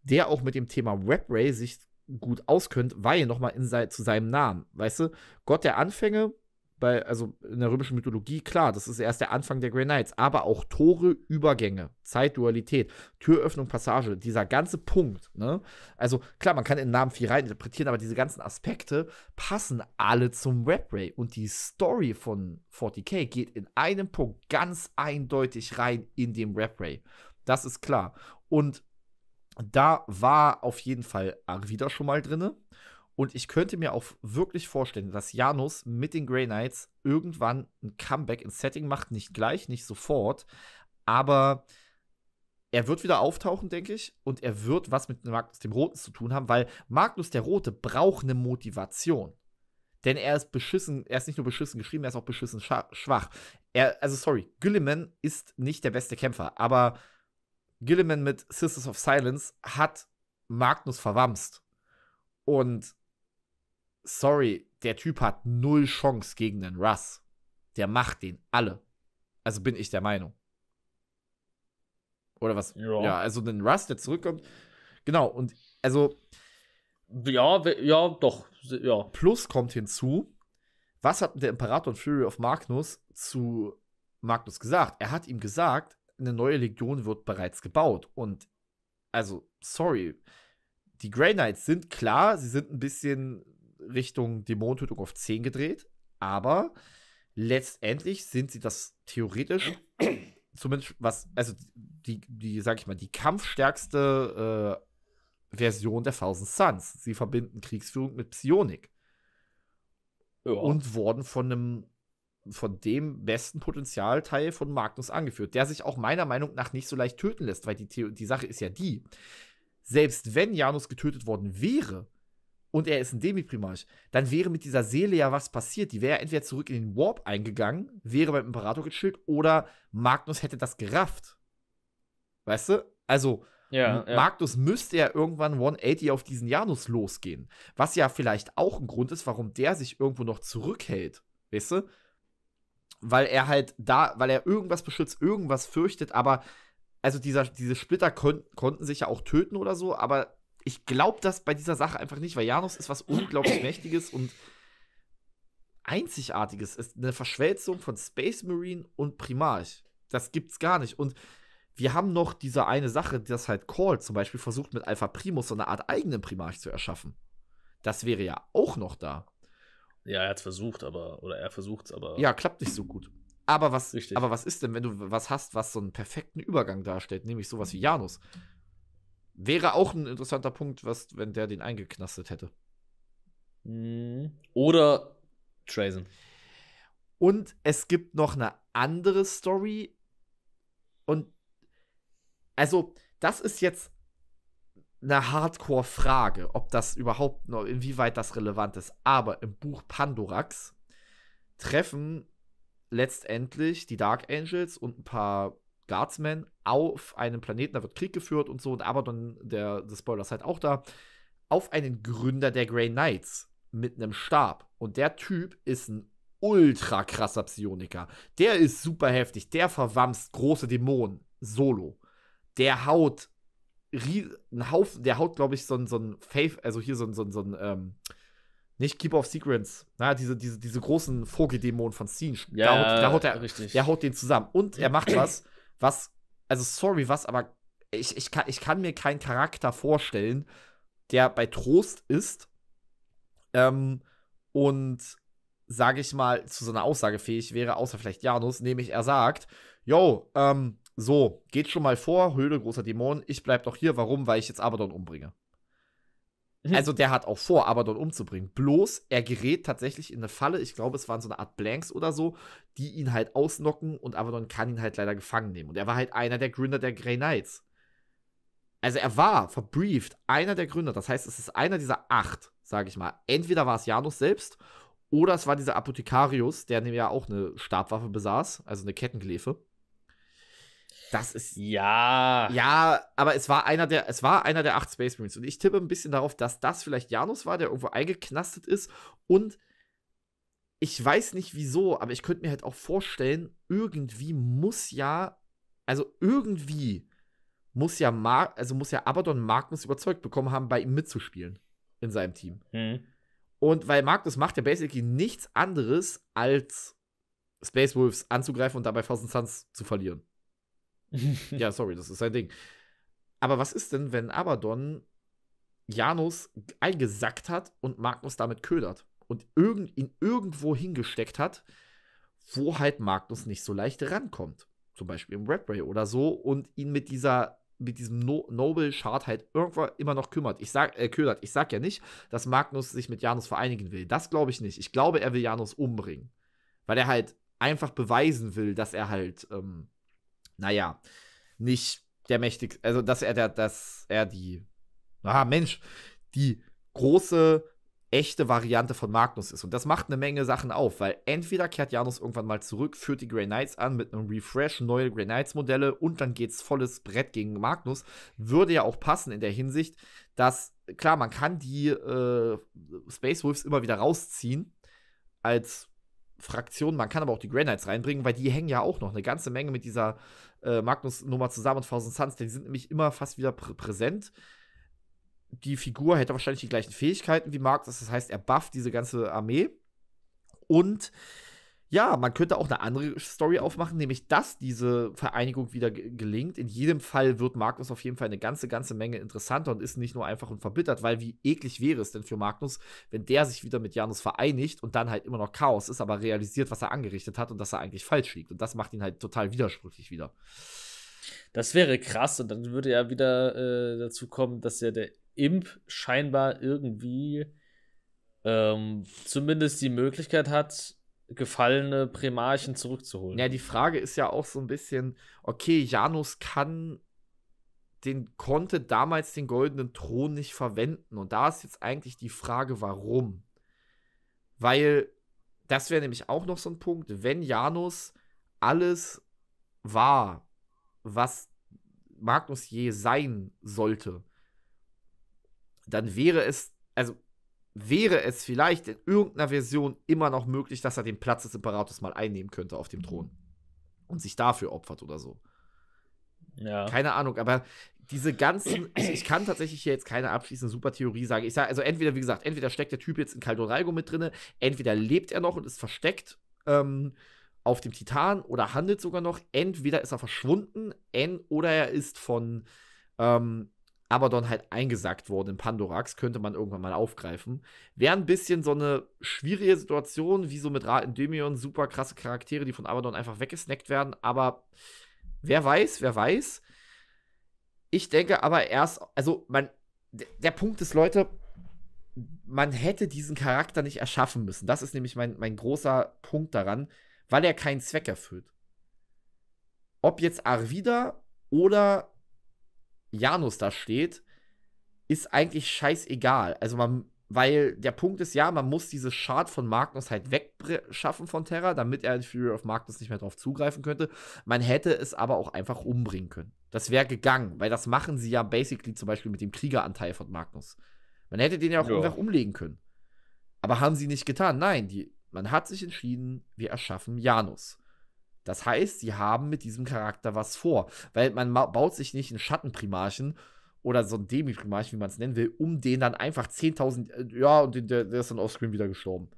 der auch mit dem Thema WebRay sich gut auskönnt, weil nochmal in zu seinem Namen, weißt du, Gott der Anfänge, bei, also in der römischen Mythologie, klar, das ist erst der Anfang der Grey Knights, aber auch Tore, Übergänge, Zeitdualität, Türöffnung, Passage, dieser ganze Punkt, ne? Also klar, man kann in den Namen viel rein interpretieren, aber diese ganzen Aspekte passen alle zum Webray und die Story von 40k geht in einem Punkt ganz eindeutig rein in den Webray. Das ist klar. Und da war auf jeden Fall Arvida schon mal drinne und ich könnte mir auch wirklich vorstellen, dass Janus mit den Grey Knights irgendwann ein Comeback ins Setting macht. Nicht gleich, nicht sofort. Aber er wird wieder auftauchen, denke ich. Und er wird was mit Magnus dem Roten zu tun haben, weil Magnus der Rote braucht eine Motivation. Denn er ist beschissen, er ist nicht nur beschissen geschrieben, er ist auch beschissen schwach. Er, also sorry, Gilliman ist nicht der beste Kämpfer, aber Gilliman mit Sisters of Silence hat Magnus verwamst. Und sorry, der Typ hat null Chance gegen den Russ. Der macht den alle. Also bin ich der Meinung. Oder was? Ja, ja also den Russ, der zurückkommt. Genau, und also. Ja, ja, doch. Ja. Plus kommt hinzu, was hat der Imperator und Fury of Magnus zu Magnus gesagt? Er hat ihm gesagt, eine neue Legion wird bereits gebaut. Und also, sorry, die Grey Knights sind klar, sie sind ein bisschen Richtung Dämonentötung auf 10 gedreht, aber letztendlich sind sie das theoretisch, zumindest was, also die, die, sag ich mal, die kampfstärkste äh, Version der Thousand Suns. Sie verbinden Kriegsführung mit Psionik. Ja. Und wurden von einem von dem besten Potenzialteil von Magnus angeführt, der sich auch meiner Meinung nach nicht so leicht töten lässt, weil die, die Sache ist ja die, selbst wenn Janus getötet worden wäre, und er ist ein Demiprimarch, dann wäre mit dieser Seele ja was passiert. Die wäre entweder zurück in den Warp eingegangen, wäre beim Imperator gechillt oder Magnus hätte das gerafft. Weißt du? Also, ja, ja. Magnus müsste ja irgendwann 180 auf diesen Janus losgehen. Was ja vielleicht auch ein Grund ist, warum der sich irgendwo noch zurückhält. Weißt du? Weil er halt da, weil er irgendwas beschützt, irgendwas fürchtet, aber also dieser, diese Splitter kon konnten sich ja auch töten oder so, aber ich glaube das bei dieser Sache einfach nicht, weil Janus ist was unglaublich Mächtiges und Einzigartiges. Es ist eine Verschwälzung von Space Marine und Primarch. Das gibt's gar nicht. Und wir haben noch diese eine Sache, dass halt Call zum Beispiel versucht, mit Alpha Primus so eine Art eigenen Primarch zu erschaffen. Das wäre ja auch noch da. Ja, er hat versucht, aber, oder er versucht es, aber. Ja, klappt nicht so gut. Aber was, aber was ist denn, wenn du was hast, was so einen perfekten Übergang darstellt, nämlich sowas wie Janus? wäre auch ein interessanter Punkt, was, wenn der den eingeknastet hätte. Mhm. Oder Trazen. Und es gibt noch eine andere Story. Und also, das ist jetzt eine Hardcore-Frage, ob das überhaupt noch, inwieweit das relevant ist. Aber im Buch Pandorax treffen letztendlich die Dark Angels und ein paar Guardsman auf einem Planeten, da wird Krieg geführt und so, und Abaddon, der, der Spoiler ist halt auch da, auf einen Gründer der Grey Knights mit einem Stab. Und der Typ ist ein ultra krasser Psioniker. Der ist super heftig, der verwamst große Dämonen solo. Der haut einen Haufen, der haut, glaube ich, so ein, so ein Faith, also hier so ein, so ein, so ein ähm, nicht Keeper of Secrets, na, diese, diese, diese großen Vogeldämonen von Scene. Ja, da haut, da haut der, richtig. Der haut den zusammen. Und er macht was, was, also sorry, was, aber ich, ich, kann, ich kann mir keinen Charakter vorstellen, der bei Trost ist ähm, und, sage ich mal, zu so einer Aussage fähig wäre, außer vielleicht Janus, nämlich er sagt, yo, ähm, so, geht schon mal vor, Höhle großer Dämon, ich bleib doch hier, warum? Weil ich jetzt Abaddon umbringe. Mhm. Also der hat auch vor, Abaddon umzubringen. Bloß er gerät tatsächlich in eine Falle. Ich glaube, es waren so eine Art Blanks oder so, die ihn halt ausnocken und Abaddon kann ihn halt leider gefangen nehmen. Und er war halt einer der Gründer der Grey Knights. Also er war, verbrieft, einer der Gründer. Das heißt, es ist einer dieser acht, sage ich mal. Entweder war es Janus selbst oder es war dieser Apothekarius, der ja auch eine Stabwaffe besaß, also eine Kettenglaive. Das ist. Ja. Ja, aber es war einer der, es war einer der acht Space Marines. Und ich tippe ein bisschen darauf, dass das vielleicht Janus war, der irgendwo eingeknastet ist. Und ich weiß nicht wieso, aber ich könnte mir halt auch vorstellen, irgendwie muss ja, also irgendwie muss ja Mar also muss ja Abaddon Magnus überzeugt bekommen haben, bei ihm mitzuspielen in seinem Team. Mhm. Und weil Magnus macht ja basically nichts anderes, als Space Wolves anzugreifen und dabei Thousand Suns zu verlieren ja, sorry, das ist sein Ding. Aber was ist denn, wenn Abaddon Janus eingesackt hat und Magnus damit ködert und irgend, ihn irgendwo hingesteckt hat, wo halt Magnus nicht so leicht rankommt? Zum Beispiel im Redbray oder so und ihn mit dieser mit diesem no Noble Chart halt irgendwo immer noch kümmert. Ich sag, äh, ködert. Ich sag ja nicht, dass Magnus sich mit Janus vereinigen will. Das glaube ich nicht. Ich glaube, er will Janus umbringen. Weil er halt einfach beweisen will, dass er halt ähm, naja, nicht der mächtigste, also dass er der, dass er die, ah Mensch, die große, echte Variante von Magnus ist. Und das macht eine Menge Sachen auf, weil entweder kehrt Janus irgendwann mal zurück, führt die Grey Knights an mit einem Refresh, neue Grey Knights Modelle und dann geht's volles Brett gegen Magnus. Würde ja auch passen in der Hinsicht, dass, klar, man kann die äh, Space Wolves immer wieder rausziehen als Fraktion, man kann aber auch die Grey Knights reinbringen, weil die hängen ja auch noch eine ganze Menge mit dieser äh, magnus nochmal zusammen und Thousand Suns, die sind nämlich immer fast wieder pr präsent. Die Figur hätte wahrscheinlich die gleichen Fähigkeiten wie Magnus, das heißt, er bufft diese ganze Armee. Und ja, man könnte auch eine andere Story aufmachen, nämlich dass diese Vereinigung wieder gelingt. In jedem Fall wird Magnus auf jeden Fall eine ganze, ganze Menge interessanter und ist nicht nur einfach und verbittert, weil wie eklig wäre es denn für Magnus, wenn der sich wieder mit Janus vereinigt und dann halt immer noch Chaos ist, aber realisiert, was er angerichtet hat und dass er eigentlich falsch liegt. Und das macht ihn halt total widersprüchlich wieder. Das wäre krass und dann würde ja wieder äh, dazu kommen, dass ja der Imp scheinbar irgendwie ähm, zumindest die Möglichkeit hat, gefallene Primarchen zurückzuholen. Ja, die Frage ist ja auch so ein bisschen, okay, Janus kann den konnte damals den goldenen Thron nicht verwenden und da ist jetzt eigentlich die Frage, warum? Weil das wäre nämlich auch noch so ein Punkt, wenn Janus alles war, was Magnus je sein sollte, dann wäre es, also wäre es vielleicht in irgendeiner Version immer noch möglich, dass er den Platz des Imperators mal einnehmen könnte auf dem Thron und sich dafür opfert oder so. Ja. Keine Ahnung, aber diese ganzen, also ich kann tatsächlich hier jetzt keine abschließende Supertheorie sagen. Ich sage, also entweder, wie gesagt, entweder steckt der Typ jetzt in Caldoraigo mit drinne, entweder lebt er noch und ist versteckt ähm, auf dem Titan oder handelt sogar noch, entweder ist er verschwunden, en oder er ist von ähm, Abaddon halt eingesackt worden in Pandorax, könnte man irgendwann mal aufgreifen. Wäre ein bisschen so eine schwierige Situation, wie so mit Ra Endymion, super krasse Charaktere, die von Abaddon einfach weggesnackt werden, aber wer weiß, wer weiß. Ich denke aber erst, also man, der Punkt ist, Leute, man hätte diesen Charakter nicht erschaffen müssen. Das ist nämlich mein, mein großer Punkt daran, weil er keinen Zweck erfüllt. Ob jetzt Arvida oder Janus da steht, ist eigentlich scheißegal. Also man, weil der Punkt ist ja, man muss diese Schad von Magnus halt wegschaffen von Terra, damit er in Fury of Magnus nicht mehr drauf zugreifen könnte. Man hätte es aber auch einfach umbringen können. Das wäre gegangen, weil das machen sie ja basically zum Beispiel mit dem Kriegeranteil von Magnus. Man hätte den ja auch ja. einfach umlegen können. Aber haben sie nicht getan. Nein, die, man hat sich entschieden, wir erschaffen Janus. Das heißt, sie haben mit diesem Charakter was vor, weil man baut sich nicht einen Schattenprimarchen oder so einen Demi-Primarchen, wie man es nennen will, um den dann einfach 10.000, äh, ja, und der, der ist dann offscreen wieder gestorben.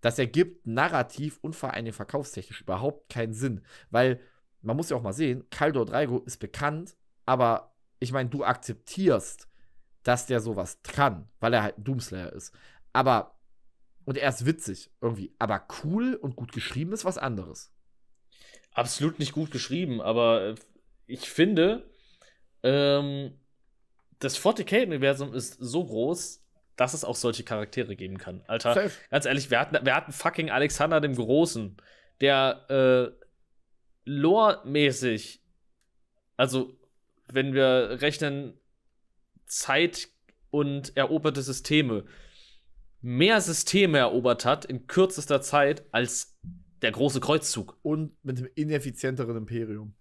Das ergibt narrativ und vor allem verkaufstechnisch überhaupt keinen Sinn, weil man muss ja auch mal sehen, Kaldor Draigo ist bekannt, aber ich meine, du akzeptierst, dass der sowas kann, weil er halt ein Doomslayer ist. Aber, und er ist witzig irgendwie, aber cool und gut geschrieben ist was anderes absolut nicht gut geschrieben, aber äh, ich finde, ähm, das 40k-Universum ist so groß, dass es auch solche Charaktere geben kann. Alter, Safe. ganz ehrlich, wir hatten, wir hatten fucking Alexander dem Großen, der äh, lore-mäßig, also wenn wir rechnen, Zeit und eroberte Systeme, mehr Systeme erobert hat in kürzester Zeit als der große Kreuzzug. Und mit einem ineffizienteren Imperium.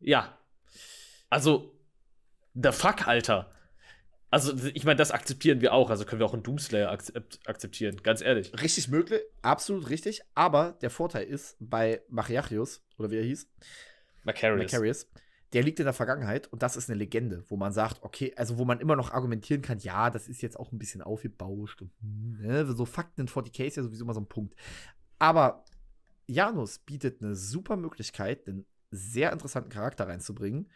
Ja. Also, der fuck, Alter. Also, ich meine, das akzeptieren wir auch. Also können wir auch einen Doomslayer akzeptieren, ganz ehrlich. Richtig möglich, absolut richtig. Aber der Vorteil ist, bei Machiachius, oder wie er hieß, Macarius. Macarius, der liegt in der Vergangenheit und das ist eine Legende, wo man sagt, okay, also wo man immer noch argumentieren kann, ja, das ist jetzt auch ein bisschen aufgebauscht und ne, so Fakten in 40k ist ja sowieso immer so ein Punkt. Aber Janus bietet eine super Möglichkeit, einen sehr interessanten Charakter reinzubringen,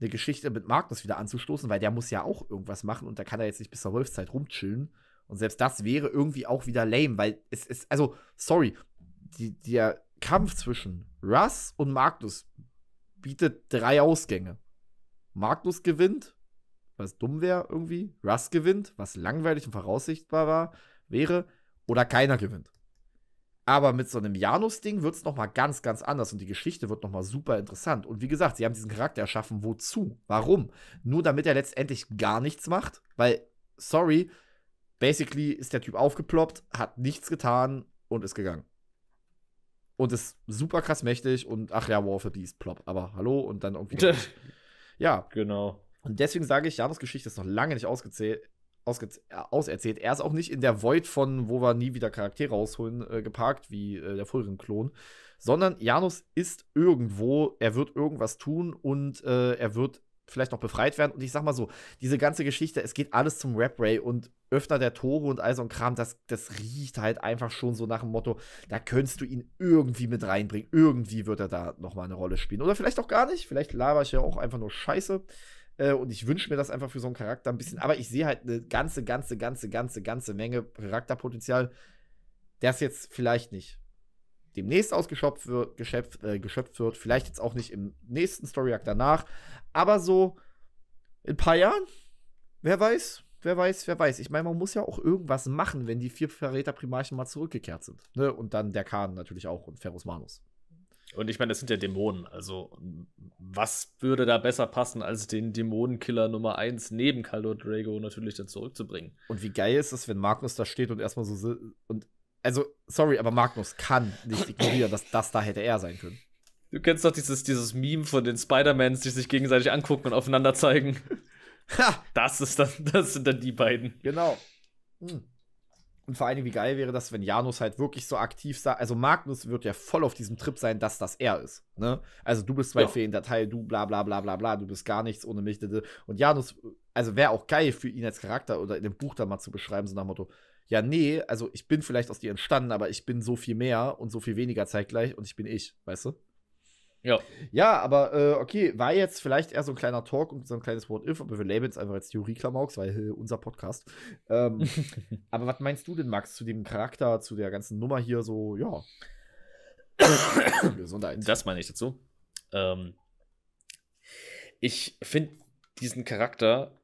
eine Geschichte mit Magnus wieder anzustoßen, weil der muss ja auch irgendwas machen und da kann er jetzt nicht bis zur Wolfszeit rumchillen. Und selbst das wäre irgendwie auch wieder lame, weil es ist, also, sorry, die, der Kampf zwischen Russ und Magnus bietet drei Ausgänge. Magnus gewinnt, was dumm wäre irgendwie. Russ gewinnt, was langweilig und voraussichtbar war, wäre. Oder keiner gewinnt. Aber mit so einem Janus-Ding wird es nochmal ganz, ganz anders und die Geschichte wird nochmal super interessant. Und wie gesagt, sie haben diesen Charakter erschaffen. Wozu? Warum? Nur damit er letztendlich gar nichts macht? Weil, sorry, basically ist der Typ aufgeploppt, hat nichts getan und ist gegangen. Und ist super krass mächtig und ach ja, War for Peace, plopp. Aber hallo und dann irgendwie. ja. Genau. Und deswegen sage ich, Janus Geschichte ist noch lange nicht ausgezählt, äh, auserzählt. Er ist auch nicht in der Void von, wo wir nie wieder Charaktere rausholen, äh, geparkt, wie äh, der früheren Klon, sondern Janus ist irgendwo, er wird irgendwas tun und äh, er wird vielleicht noch befreit werden. Und ich sag mal so, diese ganze Geschichte, es geht alles zum Rap Ray und Öffner der Tore und all so ein Kram, das, das riecht halt einfach schon so nach dem Motto, da könntest du ihn irgendwie mit reinbringen. Irgendwie wird er da nochmal eine Rolle spielen. Oder vielleicht auch gar nicht, vielleicht laber ich ja auch einfach nur Scheiße. Äh, und ich wünsche mir das einfach für so einen Charakter ein bisschen. Aber ich sehe halt eine ganze, ganze, ganze, ganze, ganze Menge Charakterpotenzial, das jetzt vielleicht nicht demnächst ausgeschöpft wird, geschöpft, äh, geschöpft wird. Vielleicht jetzt auch nicht im nächsten Story Arc danach. Aber so in ein paar Jahren, wer weiß, wer weiß, wer weiß. Ich meine, man muss ja auch irgendwas machen, wenn die vier Verräter Primarchen mal zurückgekehrt sind. Ne? Und dann der Kahn natürlich auch und Ferus Manus. Und ich meine, das sind ja Dämonen. Also, was würde da besser passen, als den Dämonenkiller Nummer 1 neben Caldo Drago natürlich dann zurückzubringen? Und wie geil ist es, wenn Magnus da steht und erstmal so. Und, also, sorry, aber Magnus kann nicht ignorieren, dass das da hätte er sein können. Du kennst doch dieses, dieses Meme von den Spider-Mans, die sich gegenseitig angucken und aufeinander zeigen. Ha! Das, ist dann, das sind dann die beiden. Genau. Hm. Und vor allen Dingen, wie geil wäre das, wenn Janus halt wirklich so aktiv sah. Also Magnus wird ja voll auf diesem Trip sein, dass das er ist. Ne? Also du bist zwei ja. fehlender Teil, du bla bla bla bla bla, du bist gar nichts ohne mich. Und Janus, also wäre auch geil für ihn als Charakter oder in dem Buch da mal zu beschreiben, so nach dem Motto, ja, nee, also ich bin vielleicht aus dir entstanden, aber ich bin so viel mehr und so viel weniger zeitgleich und ich bin ich, weißt du? Ja. Ja, aber äh, okay, war jetzt vielleicht eher so ein kleiner Talk und so ein kleines Wort if aber wir labeln es einfach als Theorie-Klamauks, weil äh, unser Podcast. Ähm, aber was meinst du denn, Max, zu dem Charakter, zu der ganzen Nummer hier so, ja. Gesundheit. Das meine ich dazu. Ähm, ich finde diesen Charakter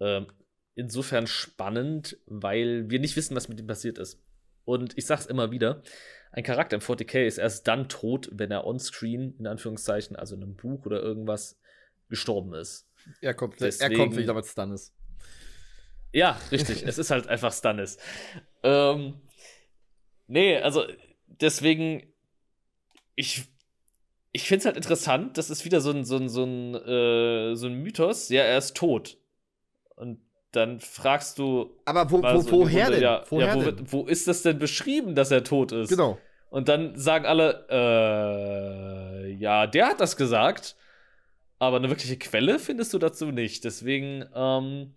ähm, insofern spannend, weil wir nicht wissen, was mit ihm passiert ist. Und ich sag's immer wieder, ein Charakter im 40k ist erst dann tot, wenn er onscreen, in Anführungszeichen, also in einem Buch oder irgendwas, gestorben ist. Er kommt, Deswegen, er kommt wieder, weil es ist. Ja, richtig. es ist halt einfach Stannis. Ähm, nee, also deswegen, ich, ich finde es halt interessant. Das ist wieder so ein, so ein, so ein, äh, so ein Mythos. Ja, er ist tot. Und dann fragst du. Aber wo, wo, woher so, denn? Ja, woher ja, wo, denn? wo ist das denn beschrieben, dass er tot ist? Genau. Und dann sagen alle, äh, ja, der hat das gesagt. Aber eine wirkliche Quelle findest du dazu nicht. Deswegen, ähm,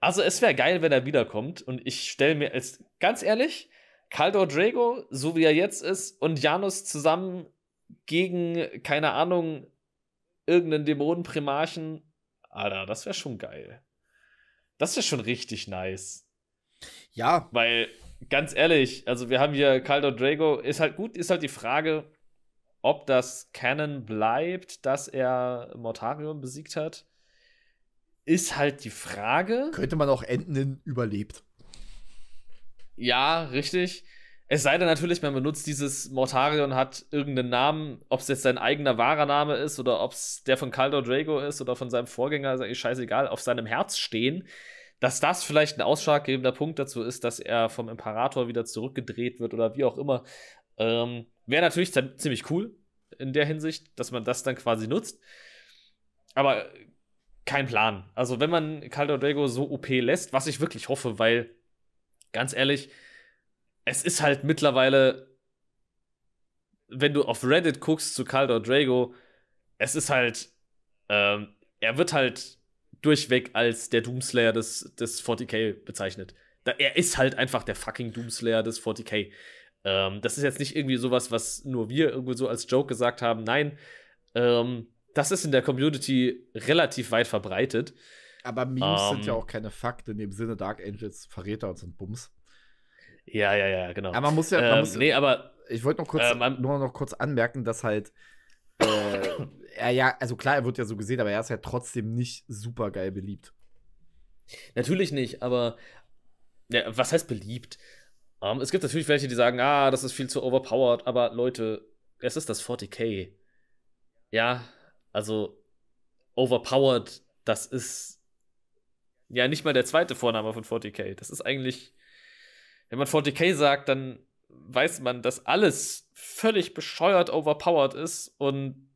also es wäre geil, wenn er wiederkommt. Und ich stelle mir jetzt, ganz ehrlich, Caldor Drago, so wie er jetzt ist, und Janus zusammen gegen, keine Ahnung, irgendeinen Dämonenprimarchen, Alter, das wäre schon geil. Das ist schon richtig nice. Ja. Weil, ganz ehrlich, also wir haben hier Caldo Drago, ist halt gut, ist halt die Frage, ob das Canon bleibt, dass er Mortarion besiegt hat. Ist halt die Frage. Könnte man auch enden in überlebt. Ja, richtig. Es sei denn natürlich, man benutzt dieses Mortarion, hat irgendeinen Namen, ob es jetzt sein eigener wahrer Name ist oder ob es der von Caldor Drago ist oder von seinem Vorgänger, ist eigentlich scheißegal, auf seinem Herz stehen, dass das vielleicht ein ausschlaggebender Punkt dazu ist, dass er vom Imperator wieder zurückgedreht wird oder wie auch immer. Ähm, Wäre natürlich ziemlich cool in der Hinsicht, dass man das dann quasi nutzt. Aber kein Plan. Also, wenn man Caldor Drago so OP lässt, was ich wirklich hoffe, weil, ganz ehrlich, es ist halt mittlerweile, wenn du auf Reddit guckst zu Caldor Drago, es ist halt, ähm, er wird halt durchweg als der Doomslayer des, des 40k bezeichnet. Da, er ist halt einfach der fucking Doomslayer des 40k. Ähm, das ist jetzt nicht irgendwie sowas, was nur wir irgendwo so als Joke gesagt haben. Nein, ähm, das ist in der Community relativ weit verbreitet. Aber Memes sind ja ähm. auch keine Fakten in dem Sinne Dark Angels, Verräter und sind Bums. Ja, ja, ja, genau. Aber man muss ja. Man ähm, muss, nee, aber. Ich wollte noch kurz, äh, nur noch kurz anmerken, dass halt. Äh, er ja, also klar, er wird ja so gesehen, aber er ist ja trotzdem nicht super geil beliebt. Natürlich nicht, aber. Ja, was heißt beliebt? Um, ähm, es gibt natürlich welche, die sagen, ah, das ist viel zu overpowered, aber Leute, es ist das 40k. Ja, also overpowered, das ist ja nicht mal der zweite Vorname von 40k. Das ist eigentlich wenn man 40k sagt, dann weiß man, dass alles völlig bescheuert overpowered ist und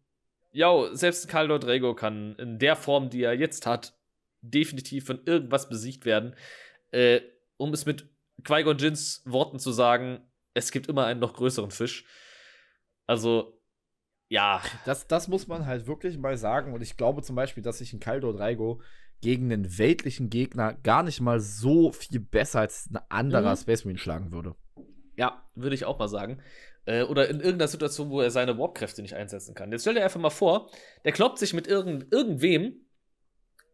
ja, selbst Karl Rodrigo kann in der Form, die er jetzt hat, definitiv von irgendwas besiegt werden. Äh, um es mit Qui-Gon Jins Worten zu sagen, es gibt immer einen noch größeren Fisch. Also, ja. Das, das muss man halt wirklich mal sagen. Und ich glaube zum Beispiel, dass ich ein Kaldor Drago gegen einen weltlichen Gegner gar nicht mal so viel besser als ein anderer mhm. Space Marine schlagen würde. Ja, würde ich auch mal sagen. Äh, oder in irgendeiner Situation, wo er seine Warp-Kräfte nicht einsetzen kann. Jetzt stell dir einfach mal vor, der kloppt sich mit irgend, irgendwem,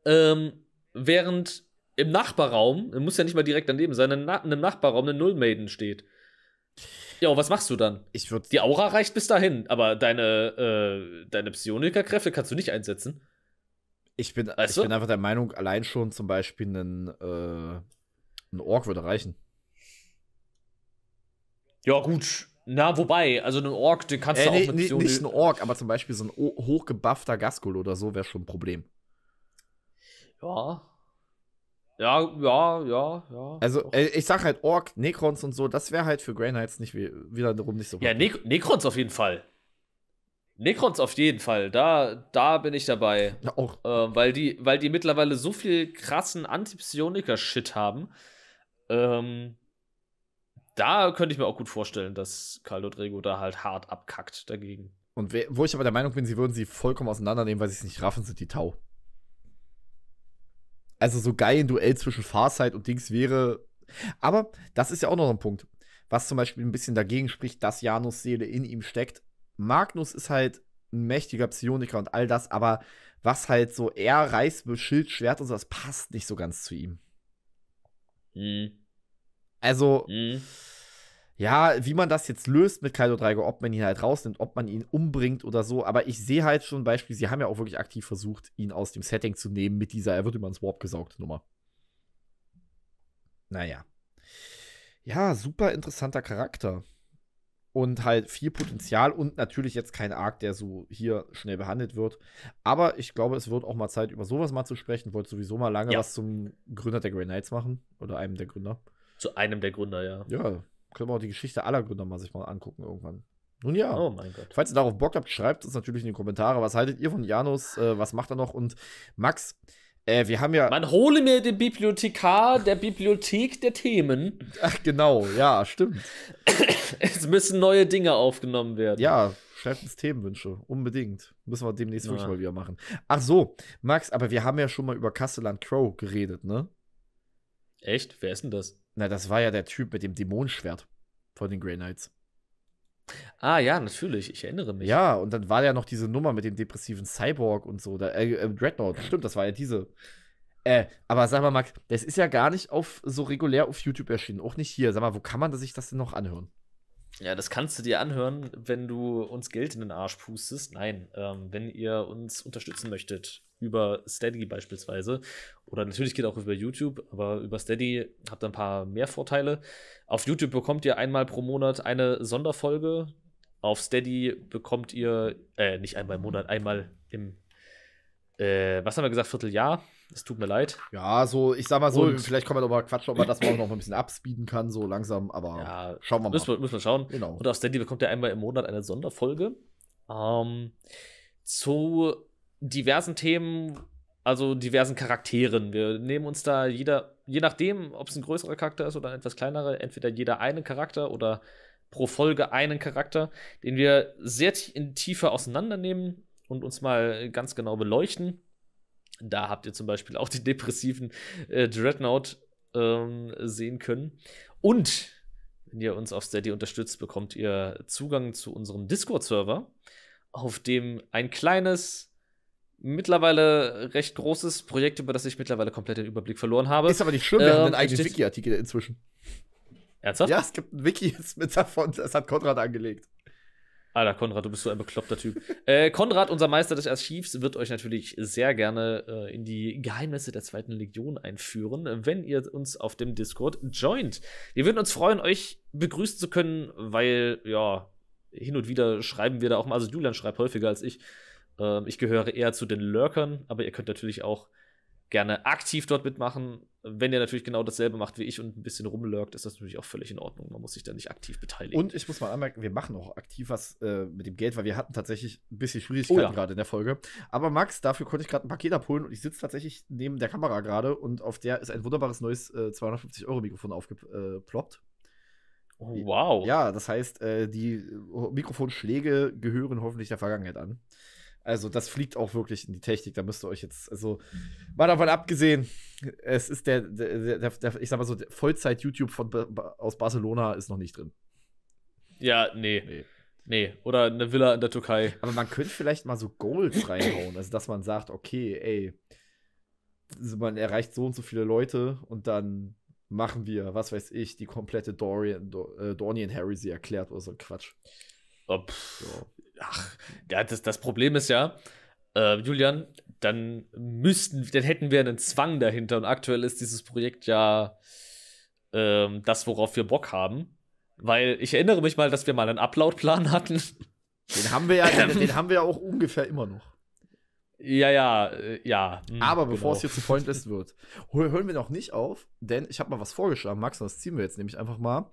ähm, während im Nachbarraum, er muss ja nicht mal direkt daneben sein, in einem Nachbarraum eine Null-Maiden steht. Ja, was machst du dann? Ich würde. Die Aura reicht bis dahin, aber deine, äh, deine Psioniker-Kräfte kannst du nicht einsetzen. Ich bin, weißt ich bin einfach der Meinung, allein schon zum Beispiel einen, äh, einen Ork würde reichen. Ja, gut. Na, wobei, also einen Ork, den kannst äh, du nee, auch mit nee, so Nicht ne- einen Ork, aber zum Beispiel so ein hochgebuffter Gaskul oder so wäre schon ein Problem. Ja. Ja, ja, ja, ja. Also, äh, ich sag halt Ork, Necrons und so, das wäre halt für Grey Knights nicht wiederum nicht so. Ja, ne Necrons auf jeden Fall. Necrons auf jeden Fall, da, da bin ich dabei. Ja, auch. Ähm, weil, die, weil die mittlerweile so viel krassen Antipsioniker-Shit haben. Ähm, da könnte ich mir auch gut vorstellen, dass Caldo Drego da halt hart abkackt dagegen. Und wer, wo ich aber der Meinung bin, sie würden sie vollkommen auseinandernehmen, weil sie es nicht raffen, sind die Tau. Also so geil ein Duell zwischen Farsight und Dings wäre. Aber das ist ja auch noch ein Punkt, was zum Beispiel ein bisschen dagegen spricht, dass Janus Seele in ihm steckt Magnus ist halt ein mächtiger Psioniker und all das, aber was halt so er reißt mit Schild, Schwert und so, das passt nicht so ganz zu ihm. Mhm. Also, mhm. ja, wie man das jetzt löst mit Kaido Dreiger, ob man ihn halt rausnimmt, ob man ihn umbringt oder so, aber ich sehe halt schon ein Beispiel, sie haben ja auch wirklich aktiv versucht, ihn aus dem Setting zu nehmen mit dieser, er wird immer ins Warp gesaugt Nummer. Naja. Ja, super interessanter Charakter und halt viel Potenzial und natürlich jetzt kein Arc, der so hier schnell behandelt wird. Aber ich glaube, es wird auch mal Zeit, über sowas mal zu sprechen. Wollte sowieso mal lange ja. was zum Gründer der Grey Knights machen oder einem der Gründer. Zu einem der Gründer, ja. Ja, können wir auch die Geschichte aller Gründer mal sich mal angucken irgendwann. Nun ja. Oh mein Gott. Falls ihr darauf Bock habt, schreibt es natürlich in die Kommentare, was haltet ihr von Janus, äh, was macht er noch und Max, äh, wir haben ja. Man hole mir den Bibliothekar der Bibliothek der Themen. Ach, genau, ja, stimmt. es müssen neue Dinge aufgenommen werden. Ja, schreibt uns Themenwünsche, unbedingt. Müssen wir demnächst ja. wirklich mal wieder machen. Ach so, Max, aber wir haben ja schon mal über Castellan Crow geredet, ne? Echt? Wer ist denn das? Na, das war ja der Typ mit dem Dämonenschwert von den Grey Knights. Ah ja, natürlich, ich erinnere mich. Ja, und dann war ja noch diese Nummer mit dem depressiven Cyborg und so, der, äh, äh, Dreadnought, stimmt, das war ja diese. Äh, aber sag mal, Max, das ist ja gar nicht auf so regulär auf YouTube erschienen, auch nicht hier. Sag mal, wo kann man sich das denn noch anhören? Ja, das kannst du dir anhören, wenn du uns Geld in den Arsch pustest. Nein, ähm, wenn ihr uns unterstützen möchtet, über Steady beispielsweise. Oder natürlich geht auch über YouTube, aber über Steady habt ihr ein paar mehr Vorteile. Auf YouTube bekommt ihr einmal pro Monat eine Sonderfolge. Auf Steady bekommt ihr, äh, nicht einmal im Monat, einmal im, äh, was haben wir gesagt, Vierteljahr. Es tut mir leid. Ja, so, ich sag mal so, Und vielleicht kommen wir nochmal Quatsch, ob man das mal noch ein bisschen abspeeden kann, so langsam, aber ja, schauen wir mal. Müssen wir, müssen wir schauen. Genau. Und auf Steady bekommt ihr einmal im Monat eine Sonderfolge. Ähm, zu diversen Themen, also diversen Charakteren. Wir nehmen uns da jeder, je nachdem, ob es ein größerer Charakter ist oder ein etwas kleinerer, entweder jeder einen Charakter oder pro Folge einen Charakter, den wir sehr in Tiefe auseinandernehmen und uns mal ganz genau beleuchten. Da habt ihr zum Beispiel auch den depressiven äh, Dreadnought ähm, sehen können. Und wenn ihr uns auf Steady unterstützt, bekommt ihr Zugang zu unserem Discord-Server, auf dem ein kleines mittlerweile recht großes Projekt, über das ich mittlerweile komplett den Überblick verloren habe. Ist aber nicht schlimm, wir ähm, haben einen ähm, eigenen Wiki-Artikel inzwischen. Ernsthaft? Ja, es gibt ein Wiki jetzt mit davon, das hat Konrad angelegt. Alter, Konrad, du bist so ein bekloppter Typ. äh, Konrad, unser Meister des Archivs, wird euch natürlich sehr gerne äh, in die Geheimnisse der zweiten Legion einführen, wenn ihr uns auf dem Discord joint. Wir würden uns freuen, euch begrüßen zu können, weil, ja, hin und wieder schreiben wir da auch mal. Also, Julian schreibt häufiger als ich. Ähm, ich gehöre eher zu den Lurkern, aber ihr könnt natürlich auch gerne aktiv dort mitmachen. Wenn ihr natürlich genau dasselbe macht wie ich und ein bisschen rumlurkt, ist das natürlich auch völlig in Ordnung. Man muss sich da nicht aktiv beteiligen. Und ich muss mal anmerken, wir machen auch aktiv was äh, mit dem Geld, weil wir hatten tatsächlich ein bisschen Schwierigkeiten oh ja. gerade in der Folge. Aber Max, dafür konnte ich gerade ein Paket abholen und ich sitze tatsächlich neben der Kamera gerade und auf der ist ein wunderbares neues äh, 250-Euro-Mikrofon aufgeploppt. Äh, wow. Ja, das heißt, äh, die äh, Mikrofonschläge gehören hoffentlich der Vergangenheit an. Also, das fliegt auch wirklich in die Technik. Da müsst ihr euch jetzt, also, mhm. mal davon abgesehen, es ist der, der, der, der ich sag mal so, Vollzeit-YouTube aus Barcelona ist noch nicht drin. Ja, nee. nee. Nee, oder eine Villa in der Türkei. Aber man könnte vielleicht mal so Goals reinhauen, also dass man sagt, okay, ey, also man erreicht so und so viele Leute und dann machen wir, was weiß ich, die komplette Dorian, äh, Dorian Harry sie erklärt oder so Quatsch. Oh, so ach, ja, das, das Problem ist ja, äh, Julian, dann müssten, dann hätten wir einen Zwang dahinter. Und aktuell ist dieses Projekt ja ähm, das, worauf wir Bock haben. Weil ich erinnere mich mal, dass wir mal einen Upload-Plan hatten. Den haben wir ja, den, den, haben wir ja auch ungefähr immer noch. Ja, ja, äh, ja. Hm, Aber bevor genau. es hier zu Pointless wird, hören wir noch nicht auf, denn ich habe mal was vorgeschlagen, Max, und das ziehen wir jetzt nämlich einfach mal.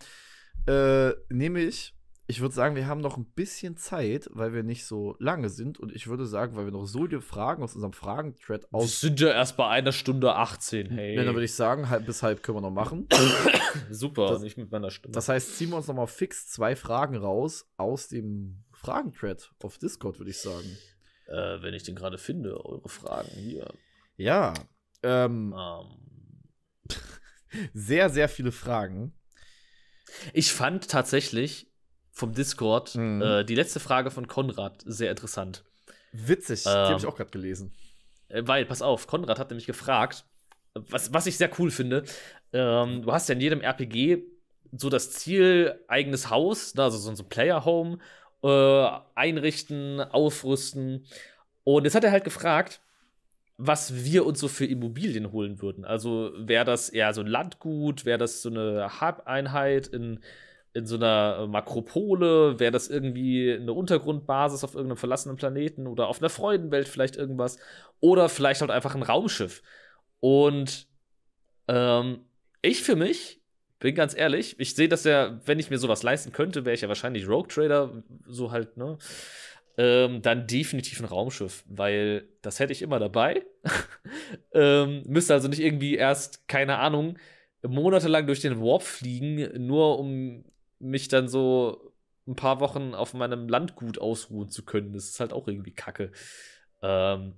Äh, nämlich ich würde sagen, wir haben noch ein bisschen Zeit, weil wir nicht so lange sind. Und ich würde sagen, weil wir noch so viele Fragen aus unserem Fragen-Thread aus. Wir sind ja erst bei einer Stunde 18, hey. Ja, dann würde ich sagen, halb bis halb können wir noch machen. Super, das, nicht mit meiner Stimme. Das heißt, ziehen wir uns nochmal fix zwei Fragen raus aus dem Fragen-Thread auf Discord, würde ich sagen. Äh, wenn ich den gerade finde, eure Fragen hier. Ja. Ähm, um. Ähm. Sehr, sehr viele Fragen. Ich fand tatsächlich, vom Discord. Mhm. Äh, die letzte Frage von Konrad, sehr interessant. Witzig, ähm, die habe ich auch gerade gelesen. Äh, weil, pass auf, Konrad hat nämlich gefragt, was, was ich sehr cool finde. Ähm, du hast ja in jedem RPG so das Ziel, eigenes Haus, ne, also so ein Player-Home, äh, einrichten, aufrüsten. Und jetzt hat er halt gefragt, was wir uns so für Immobilien holen würden. Also wäre das eher so ein Landgut, wäre das so eine Hub-Einheit in in so einer äh, Makropole, wäre das irgendwie eine Untergrundbasis auf irgendeinem verlassenen Planeten oder auf einer Freudenwelt vielleicht irgendwas oder vielleicht halt einfach ein Raumschiff. Und ähm, ich für mich bin ganz ehrlich, ich sehe das ja, wenn ich mir sowas leisten könnte, wäre ich ja wahrscheinlich Rogue Trader, so halt, ne? Ähm, dann definitiv ein Raumschiff, weil das hätte ich immer dabei. ähm, müsste also nicht irgendwie erst, keine Ahnung, monatelang durch den Warp fliegen, nur um mich dann so ein paar Wochen auf meinem Landgut ausruhen zu können. Das ist halt auch irgendwie kacke. Ähm,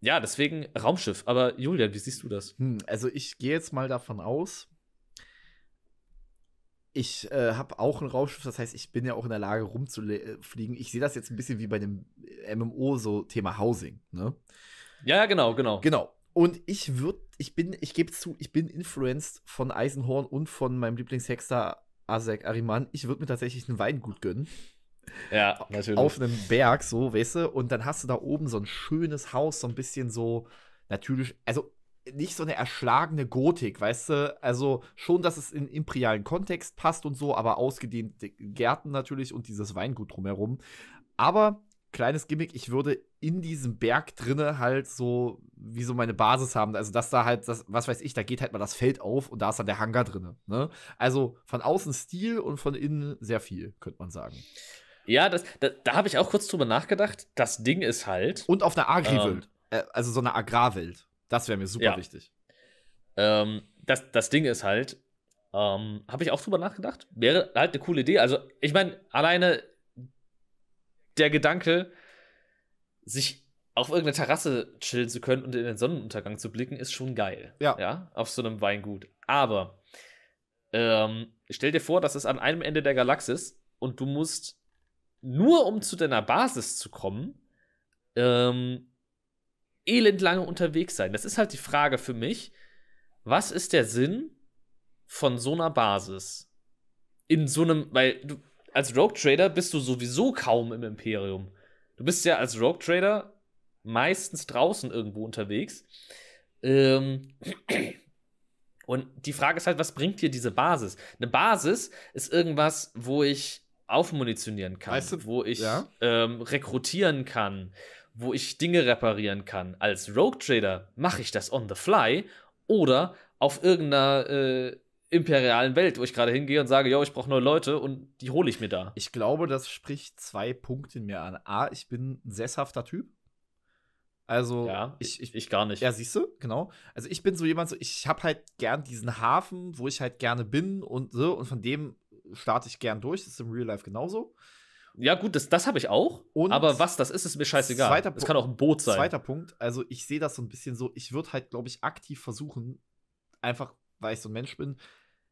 ja, deswegen Raumschiff. Aber Julian, wie siehst du das? Hm, also ich gehe jetzt mal davon aus, ich äh, habe auch ein Raumschiff, das heißt, ich bin ja auch in der Lage rumzufliegen. Ich sehe das jetzt ein bisschen wie bei dem äh, MMO, so Thema Housing, ne? Ja, genau, genau. Genau. Und ich würde, ich bin, ich gebe zu, ich bin influenced von Eisenhorn und von meinem Lieblingshexer Asek Ariman, ich würde mir tatsächlich einen Weingut gönnen. Ja, natürlich. Auf einem Berg, so, weißt du, und dann hast du da oben so ein schönes Haus, so ein bisschen so, natürlich, also nicht so eine erschlagene Gotik, weißt du? Also schon, dass es in imperialen Kontext passt und so, aber ausgedehnte Gärten natürlich und dieses Weingut drumherum. Aber kleines Gimmick, ich würde in diesem Berg drinne halt so wie so meine Basis haben. Also dass da halt, das, was weiß ich, da geht halt mal das Feld auf und da ist dann der Hangar drinne. Ne? Also von außen Stil und von innen sehr viel, könnte man sagen. Ja, das, da, da habe ich auch kurz drüber nachgedacht. Das Ding ist halt. Und auf einer Agri-Welt. Ähm, äh, also so einer Agrarwelt. Das wäre mir super ja. wichtig. Ähm, das, das Ding ist halt, ähm, habe ich auch drüber nachgedacht. Wäre halt eine coole Idee. Also, ich meine, alleine der Gedanke, sich auf irgendeiner Terrasse chillen zu können und in den Sonnenuntergang zu blicken, ist schon geil. Ja. ja auf so einem Weingut. Aber ähm, stell dir vor, das ist an einem Ende der Galaxis und du musst nur um zu deiner Basis zu kommen, ähm, elendlange unterwegs sein. Das ist halt die Frage für mich. Was ist der Sinn von so einer Basis? In so einem, weil du als Rogue Trader bist du sowieso kaum im Imperium. Du bist ja als Rogue Trader meistens draußen irgendwo unterwegs. Ähm, und die Frage ist halt, was bringt dir diese Basis? Eine Basis ist irgendwas, wo ich aufmunitionieren kann, weißt du, wo ich ja? ähm, rekrutieren kann, wo ich Dinge reparieren kann. Als Rogue Trader mache ich das on the fly oder auf irgendeiner äh, imperialen Welt, wo ich gerade hingehe und sage, yo, ich brauche neue Leute und die hole ich mir da. Ich glaube, das spricht zwei Punkte in mir an. A, ich bin ein sesshafter Typ. Also ja, ich, ich, ich, gar nicht. Ja, siehst du, genau. Also ich bin so jemand, ich habe halt gern diesen Hafen, wo ich halt gerne bin und so, und von dem starte ich gern durch. Das ist im Real Life genauso. Ja, gut, das, das habe ich auch. Und aber was das ist, ist mir scheißegal. Zweiter das kann auch ein Boot sein. Zweiter Punkt, also ich sehe das so ein bisschen so, ich würde halt, glaube ich, aktiv versuchen, einfach, weil ich so ein Mensch bin,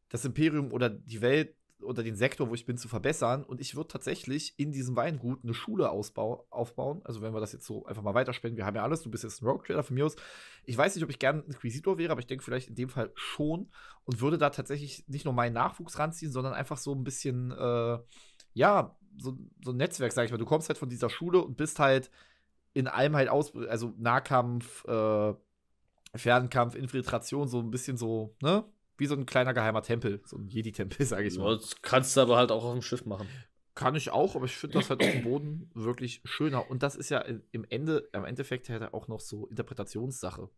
das Imperium oder die Welt oder den Sektor, wo ich bin, zu verbessern. Und ich würde tatsächlich in diesem Weingut eine Schule ausbau, aufbauen. Also, wenn wir das jetzt so einfach mal weiterspenden, wir haben ja alles, du bist jetzt ein Rogue Trader von mir aus. Ich weiß nicht, ob ich gerne ein Inquisitor wäre, aber ich denke vielleicht in dem Fall schon und würde da tatsächlich nicht nur meinen Nachwuchs ranziehen, sondern einfach so ein bisschen, äh, ja, so, so ein Netzwerk, sag ich mal. Du kommst halt von dieser Schule und bist halt in allem halt aus, also Nahkampf, äh, Fernkampf, Infiltration, so ein bisschen so, ne? wie so ein kleiner geheimer Tempel, so ein Jedi-Tempel, sage ich ja, mal. Das kannst du aber halt auch auf dem Schiff machen. Kann ich auch, aber ich finde das halt auf dem Boden wirklich schöner. Und das ist ja im Ende, am Endeffekt halt auch noch so Interpretationssache.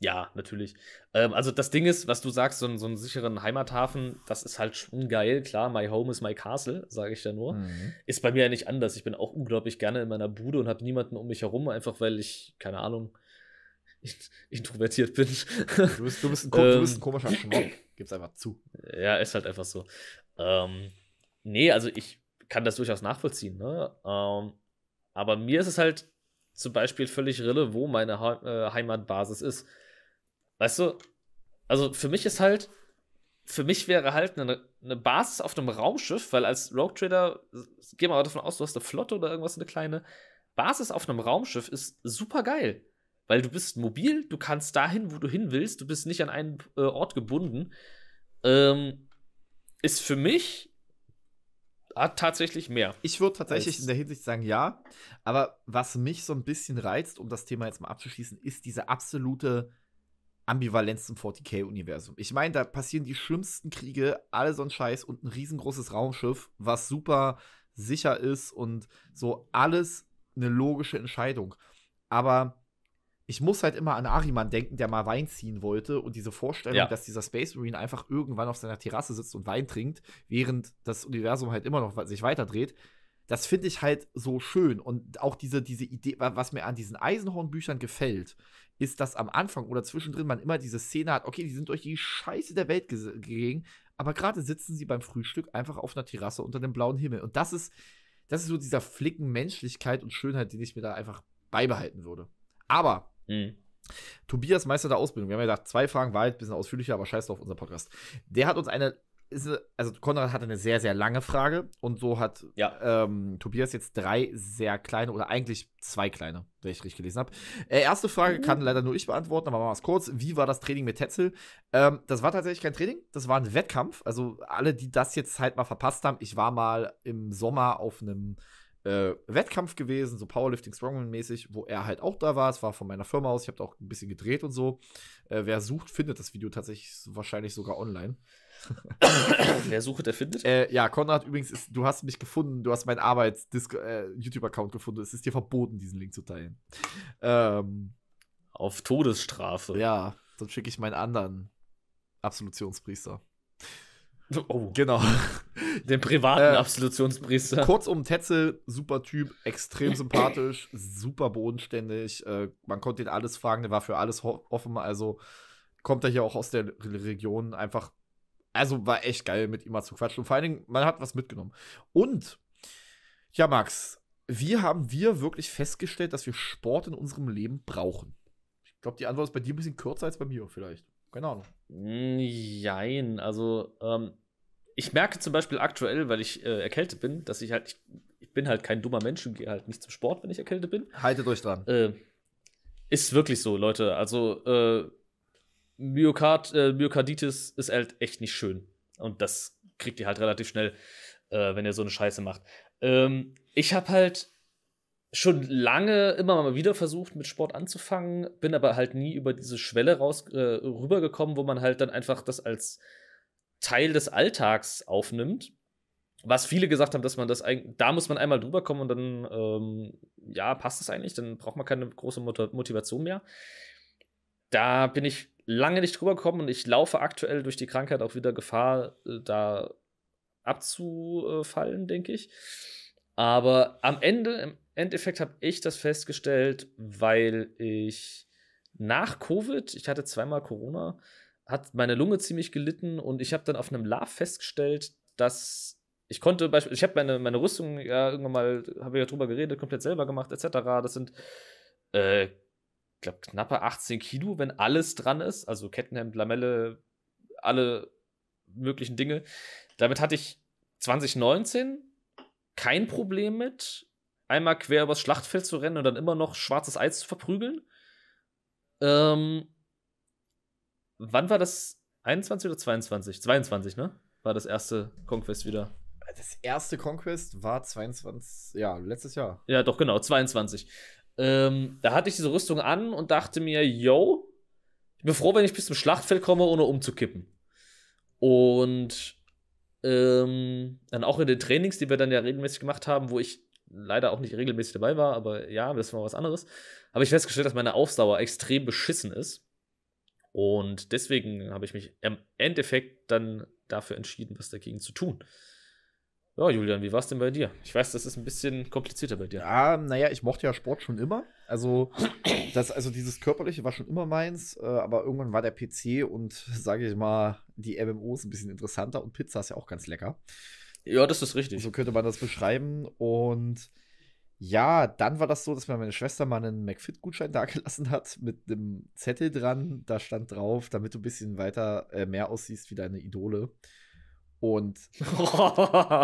Ja, natürlich. Ähm, also das Ding ist, was du sagst, so, so einen sicheren Heimathafen, das ist halt schon geil. Klar, my home is my castle, sage ich da nur. Mhm. Ist bei mir ja nicht anders. Ich bin auch unglaublich gerne in meiner Bude und habe niemanden um mich herum, einfach weil ich, keine Ahnung, introvertiert bin. Du bist, du bist, ein, du bist ein ähm. komischer Schmuck. Gib's einfach zu. Ja, ist halt einfach so. Ähm, nee, also ich kann das durchaus nachvollziehen, ne? Ähm, aber mir ist es halt zum Beispiel völlig Rille, wo meine äh, Heimatbasis ist. Weißt du, also für mich ist halt, für mich wäre halt eine, eine Basis auf einem Raumschiff, weil als Rogue Trader, gehen wir mal davon aus, du hast eine Flotte oder irgendwas, eine kleine Basis auf einem Raumschiff ist super geil. Weil du bist mobil, du kannst dahin, wo du hin willst, du bist nicht an einen äh, Ort gebunden. Ähm, ist für mich hat ah, tatsächlich mehr. Ich würde tatsächlich in der Hinsicht sagen, ja. Aber was mich so ein bisschen reizt, um das Thema jetzt mal abzuschließen, ist diese absolute Ambivalenz zum 40k-Universum. Ich meine, da passieren die schlimmsten Kriege, alle so ein Scheiß und ein riesengroßes Raumschiff, was super sicher ist und so alles eine logische Entscheidung. Aber ich muss halt immer an Ariman denken, der mal Wein ziehen wollte und diese Vorstellung, ja. dass dieser Space Marine einfach irgendwann auf seiner Terrasse sitzt und Wein trinkt, während das Universum halt immer noch sich weiterdreht. Das finde ich halt so schön. Und auch diese, diese Idee, was mir an diesen Eisenhorn-Büchern gefällt, ist, dass am Anfang oder zwischendrin man immer diese Szene hat, okay, die sind durch die Scheiße der Welt gegangen, aber gerade sitzen sie beim Frühstück einfach auf einer Terrasse unter dem blauen Himmel. Und das ist, das ist so dieser Flicken Menschlichkeit und Schönheit, den ich mir da einfach beibehalten würde. Aber Mhm. Tobias Meister der Ausbildung. Wir haben ja gedacht, zwei Fragen war halt ein bisschen ausführlicher, aber scheiß drauf, unser Podcast. Der hat uns eine, also Konrad hatte eine sehr, sehr lange Frage und so hat ja. ähm, Tobias jetzt drei sehr kleine oder eigentlich zwei kleine, wenn ich richtig gelesen habe. Äh, erste Frage mhm. kann leider nur ich beantworten, aber machen wir es kurz. Wie war das Training mit Tetzel? Ähm, das war tatsächlich kein Training, das war ein Wettkampf. Also alle, die das jetzt halt mal verpasst haben, ich war mal im Sommer auf einem äh, Wettkampf gewesen, so Powerlifting Strongman-mäßig, wo er halt auch da war. Es war von meiner Firma aus, ich habe da auch ein bisschen gedreht und so. Äh, wer sucht, findet das Video tatsächlich wahrscheinlich sogar online. wer sucht, der findet. Äh, ja, Konrad, übrigens, ist, du hast mich gefunden, du hast meinen Arbeits-YouTube-Account äh, gefunden. Es ist dir verboten, diesen Link zu teilen. Ähm, Auf Todesstrafe. Ja, dann schicke ich meinen anderen Absolutionspriester. Oh. Genau. Den privaten äh, Absolutionspriester. Kurzum, Tetzel, super Typ, extrem sympathisch, super bodenständig. Äh, man konnte ihn alles fragen, der war für alles offen. Also kommt er hier auch aus der Region einfach. Also war echt geil, mit ihm mal zu quatschen. Und vor allen Dingen, man hat was mitgenommen. Und, ja, Max, wie haben wir wirklich festgestellt, dass wir Sport in unserem Leben brauchen? Ich glaube, die Antwort ist bei dir ein bisschen kürzer als bei mir, vielleicht. Keine Ahnung. Hm, jein, also ähm, ich merke zum Beispiel aktuell, weil ich äh, erkältet bin, dass ich halt, ich, ich bin halt kein dummer Mensch und gehe halt nicht zum Sport, wenn ich erkältet bin. Haltet euch dran. Äh, ist wirklich so, Leute. Also äh, Myokard, äh, Myokarditis ist halt echt nicht schön. Und das kriegt ihr halt relativ schnell, äh, wenn ihr so eine Scheiße macht. Ähm, ich habe halt schon lange immer mal wieder versucht, mit Sport anzufangen, bin aber halt nie über diese Schwelle raus äh, rübergekommen, wo man halt dann einfach das als Teil des Alltags aufnimmt. Was viele gesagt haben, dass man das eigentlich, da muss man einmal drüber kommen und dann, ähm, ja, passt es eigentlich, dann braucht man keine große Motivation mehr. Da bin ich lange nicht drüber gekommen und ich laufe aktuell durch die Krankheit auch wieder Gefahr, äh, da abzufallen, denke ich. Aber am Ende, Endeffekt habe ich das festgestellt, weil ich nach Covid, ich hatte zweimal Corona, hat meine Lunge ziemlich gelitten und ich habe dann auf einem Lav festgestellt, dass ich konnte beispielsweise, ich habe meine, meine Rüstung ja irgendwann mal, habe ich ja drüber geredet, komplett selber gemacht, etc. Das sind, äh, glaube, knappe 18 Kilo, wenn alles dran ist, also Kettenhemd, Lamelle, alle möglichen Dinge. Damit hatte ich 2019 kein Problem mit einmal quer übers Schlachtfeld zu rennen und dann immer noch schwarzes Eis zu verprügeln. Ähm, wann war das? 21 oder 22? 22, ne? War das erste Conquest wieder. Das erste Conquest war 22, ja, letztes Jahr. Ja, doch, genau, 22. Ähm, da hatte ich diese Rüstung an und dachte mir, yo, ich bin froh, wenn ich bis zum Schlachtfeld komme, ohne umzukippen. Und ähm, dann auch in den Trainings, die wir dann ja regelmäßig gemacht haben, wo ich leider auch nicht regelmäßig dabei war, aber ja, das war was anderes, habe ich festgestellt, dass meine Ausdauer extrem beschissen ist. Und deswegen habe ich mich im Endeffekt dann dafür entschieden, was dagegen zu tun. Ja, Julian, wie war es denn bei dir? Ich weiß, das ist ein bisschen komplizierter bei dir. Ja, naja, ich mochte ja Sport schon immer. Also, das, also dieses Körperliche war schon immer meins, äh, aber irgendwann war der PC und, sage ich mal, die MMOs ein bisschen interessanter und Pizza ist ja auch ganz lecker. Ja, das ist richtig. So könnte man das beschreiben. Und ja, dann war das so, dass mir meine Schwester mal einen McFit-Gutschein dagelassen hat mit einem Zettel dran. Da stand drauf, damit du ein bisschen weiter äh, mehr aussiehst wie deine Idole. Und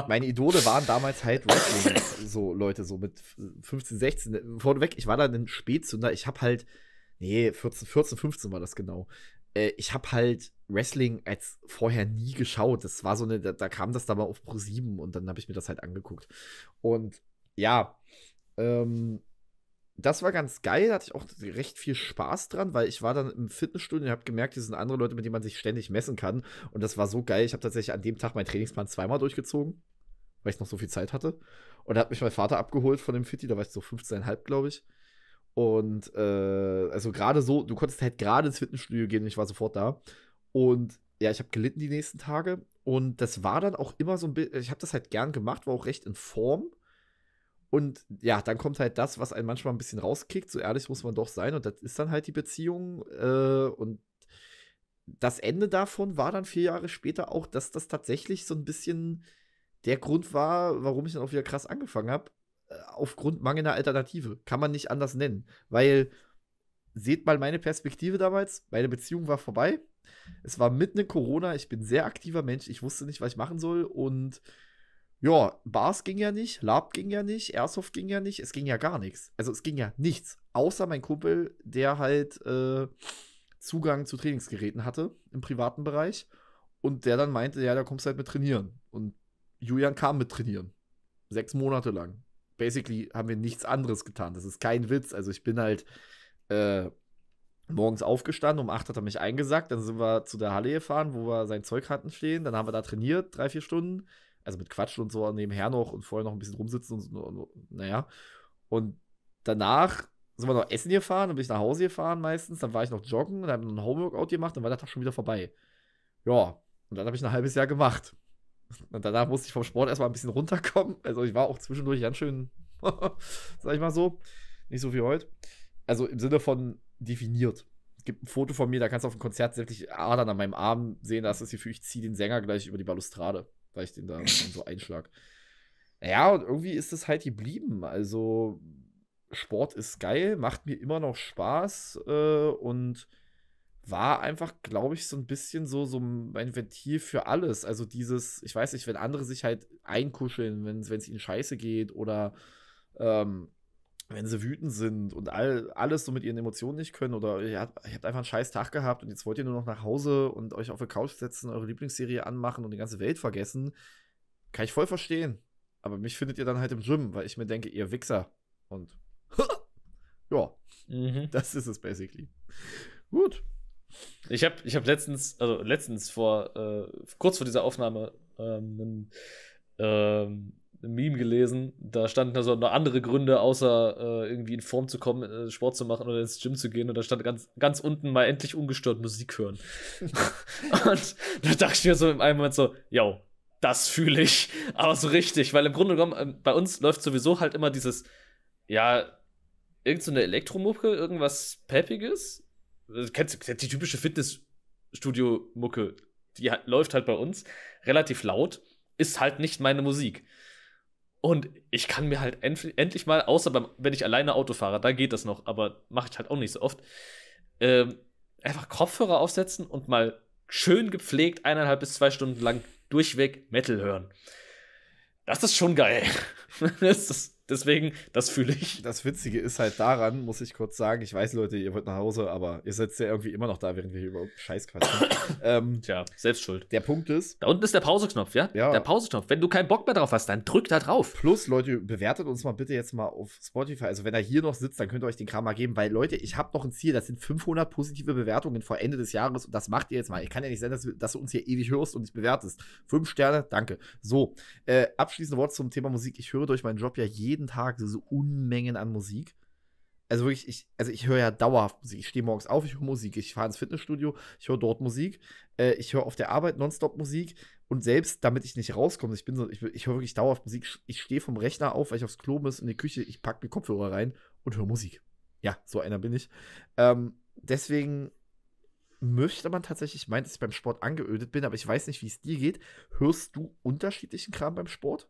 meine Idole waren damals halt Wrestling, so Leute, so mit 15, 16. Vorneweg, ich war dann ein Spätzünder. Ich habe halt, nee, 14, 14, 15 war das genau. Äh, ich habe halt Wrestling als vorher nie geschaut. Das war so eine, da, da kam das da mal auf Pro 7 und dann habe ich mir das halt angeguckt. Und ja, ähm, das war ganz geil, da hatte ich auch recht viel Spaß dran, weil ich war dann im Fitnessstudio und habe gemerkt, hier sind andere Leute, mit denen man sich ständig messen kann. Und das war so geil. Ich habe tatsächlich an dem Tag meinen Trainingsplan zweimal durchgezogen, weil ich noch so viel Zeit hatte. Und da hat mich mein Vater abgeholt von dem Fitti, da war ich so 15,5, glaube ich. Und äh, also gerade so, du konntest halt gerade ins Fitnessstudio gehen und ich war sofort da. Und ja, ich habe gelitten die nächsten Tage. Und das war dann auch immer so ein bisschen, ich habe das halt gern gemacht, war auch recht in Form. Und ja, dann kommt halt das, was einen manchmal ein bisschen rauskickt. So ehrlich muss man doch sein. Und das ist dann halt die Beziehung. Äh, und das Ende davon war dann vier Jahre später auch, dass das tatsächlich so ein bisschen der Grund war, warum ich dann auch wieder krass angefangen habe. Äh, aufgrund mangelnder Alternative. Kann man nicht anders nennen. Weil, seht mal meine Perspektive damals. Meine Beziehung war vorbei. Es war mitten in Corona, ich bin sehr aktiver Mensch, ich wusste nicht, was ich machen soll und ja, Bars ging ja nicht, Lab ging ja nicht, Airsoft ging ja nicht, es ging ja gar nichts. Also es ging ja nichts, außer mein Kumpel, der halt äh, Zugang zu Trainingsgeräten hatte im privaten Bereich und der dann meinte, ja, da kommst du halt mit trainieren. Und Julian kam mit trainieren. Sechs Monate lang. Basically haben wir nichts anderes getan. Das ist kein Witz. Also ich bin halt äh, morgens aufgestanden, um 8 hat er mich eingesackt, dann sind wir zu der Halle gefahren, wo wir sein Zeug hatten stehen, dann haben wir da trainiert, drei, vier Stunden, also mit Quatschen und so nebenher noch und vorher noch ein bisschen rumsitzen und, und, und naja. Und danach sind wir noch essen gefahren, dann bin ich nach Hause gefahren meistens, dann war ich noch joggen, dann habe wir ein Homeworkout gemacht, dann war der Tag schon wieder vorbei. Ja, und dann habe ich ein halbes Jahr gemacht. Und danach musste ich vom Sport erstmal ein bisschen runterkommen. Also ich war auch zwischendurch ganz schön, sag ich mal so, nicht so viel heute. Also im Sinne von definiert. Es gibt ein Foto von mir, da kannst du auf dem Konzert sämtliche Adern an meinem Arm sehen. Das ist hierfür, ich ziehe den Sänger gleich über die Balustrade, weil ich den da so einschlag. Ja, und irgendwie ist es halt geblieben. Also, Sport ist geil, macht mir immer noch Spaß äh, und war einfach, glaube ich, so ein bisschen so, so mein Ventil für alles. Also dieses, ich weiß nicht, wenn andere sich halt einkuscheln, wenn es ihnen scheiße geht oder ähm, wenn sie wütend sind und all, alles so mit ihren Emotionen nicht können oder ihr habt, ihr habt, einfach einen scheiß Tag gehabt und jetzt wollt ihr nur noch nach Hause und euch auf die Couch setzen, eure Lieblingsserie anmachen und die ganze Welt vergessen, kann ich voll verstehen. Aber mich findet ihr dann halt im Gym, weil ich mir denke, ihr Wichser. Und ja, mhm. das ist es basically. Gut. Ich habe ich hab letztens, also letztens vor, äh, kurz vor dieser Aufnahme, ähm, ähm, ein Meme gelesen, da standen da so noch andere Gründe, außer äh, irgendwie in Form zu kommen, äh, Sport zu machen oder ins Gym zu gehen. Und da stand ganz, ganz unten mal endlich ungestört Musik hören. und da dachte ich mir so im einen Moment so, yo, das fühle ich. Aber so richtig, weil im Grunde genommen, ähm, bei uns läuft sowieso halt immer dieses, ja, irgendeine so Elektromucke, irgendwas Peppiges. Äh, du kennst du die typische Fitnessstudio-Mucke? Die läuft halt bei uns relativ laut, ist halt nicht meine Musik. Und ich kann mir halt endlich mal, außer beim, wenn ich alleine Auto fahre, da geht das noch, aber mache ich halt auch nicht so oft, ähm, einfach Kopfhörer aufsetzen und mal schön gepflegt eineinhalb bis zwei Stunden lang durchweg Metal hören. Das ist schon geil. das ist Deswegen, das fühle ich. Das Witzige ist halt daran, muss ich kurz sagen, ich weiß, Leute, ihr wollt nach Hause, aber ihr sitzt ja irgendwie immer noch da, während wir hier über Scheiß quatschen. ähm, Tja, selbst schuld. Der Punkt ist. Da unten ist der Pauseknopf, ja? Ja. Der Pauseknopf. Wenn du keinen Bock mehr drauf hast, dann drück da drauf. Plus, Leute, bewertet uns mal bitte jetzt mal auf Spotify. Also, wenn er hier noch sitzt, dann könnt ihr euch den Kram mal geben, weil, Leute, ich habe noch ein Ziel. Das sind 500 positive Bewertungen vor Ende des Jahres und das macht ihr jetzt mal. Ich kann ja nicht sein, dass, dass du uns hier ewig hörst und nicht bewertest. Fünf Sterne, danke. So, äh, abschließende Worte zum Thema Musik. Ich höre durch meinen Job ja jeden jeden Tag so Unmengen an Musik. Also wirklich, ich, also ich höre ja dauerhaft Musik. Ich stehe morgens auf, ich höre Musik. Ich fahre ins Fitnessstudio, ich höre dort Musik. Äh, ich höre auf der Arbeit nonstop Musik. Und selbst damit ich nicht rauskomme, ich bin so, ich, ich höre wirklich dauerhaft Musik. Ich stehe vom Rechner auf, weil ich aufs Klo muss in die Küche, ich packe mir Kopfhörer rein und höre Musik. Ja, so einer bin ich. Ähm, deswegen möchte man tatsächlich, ich meine, dass ich beim Sport angeödet bin, aber ich weiß nicht, wie es dir geht. Hörst du unterschiedlichen Kram beim Sport?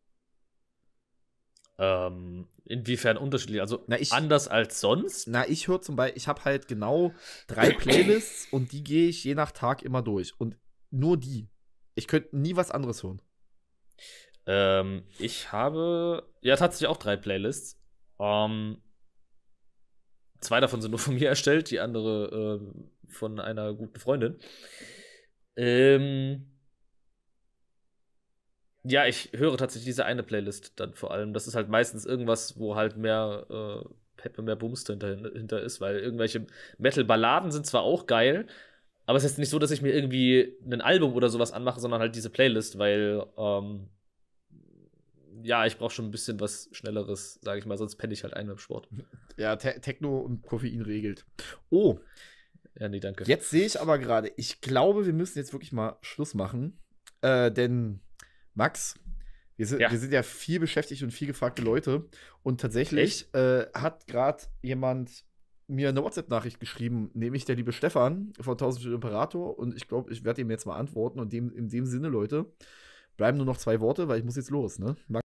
Ähm, inwiefern unterschiedlich? Also na, ich, anders als sonst? Na, ich höre zum Beispiel, ich habe halt genau drei Playlists und die gehe ich je nach Tag immer durch. Und nur die. Ich könnte nie was anderes hören. Ähm, ich habe, ja, tatsächlich auch drei Playlists. Ähm, zwei davon sind nur von mir erstellt, die andere äh, von einer guten Freundin. Ähm, ja, ich höre tatsächlich diese eine Playlist dann vor allem. Das ist halt meistens irgendwas, wo halt mehr äh, Peppe, mehr Bums dahinter, ist, weil irgendwelche Metal-Balladen sind zwar auch geil, aber es ist jetzt nicht so, dass ich mir irgendwie ein Album oder sowas anmache, sondern halt diese Playlist, weil ähm, ja, ich brauche schon ein bisschen was Schnelleres, sage ich mal, sonst penne ich halt ein beim Sport. Ja, Te Techno und Koffein regelt. Oh. Ja, nee, danke. Jetzt sehe ich aber gerade, ich glaube, wir müssen jetzt wirklich mal Schluss machen, äh, denn Max, wir sind ja, wir sind ja viel beschäftigt und viel gefragte Leute. Und tatsächlich äh, hat gerade jemand mir eine WhatsApp-Nachricht geschrieben, nämlich der liebe Stefan von 1000 Imperator. Und ich glaube, ich werde ihm jetzt mal antworten. Und dem, in dem Sinne, Leute, bleiben nur noch zwei Worte, weil ich muss jetzt los. Ne? Max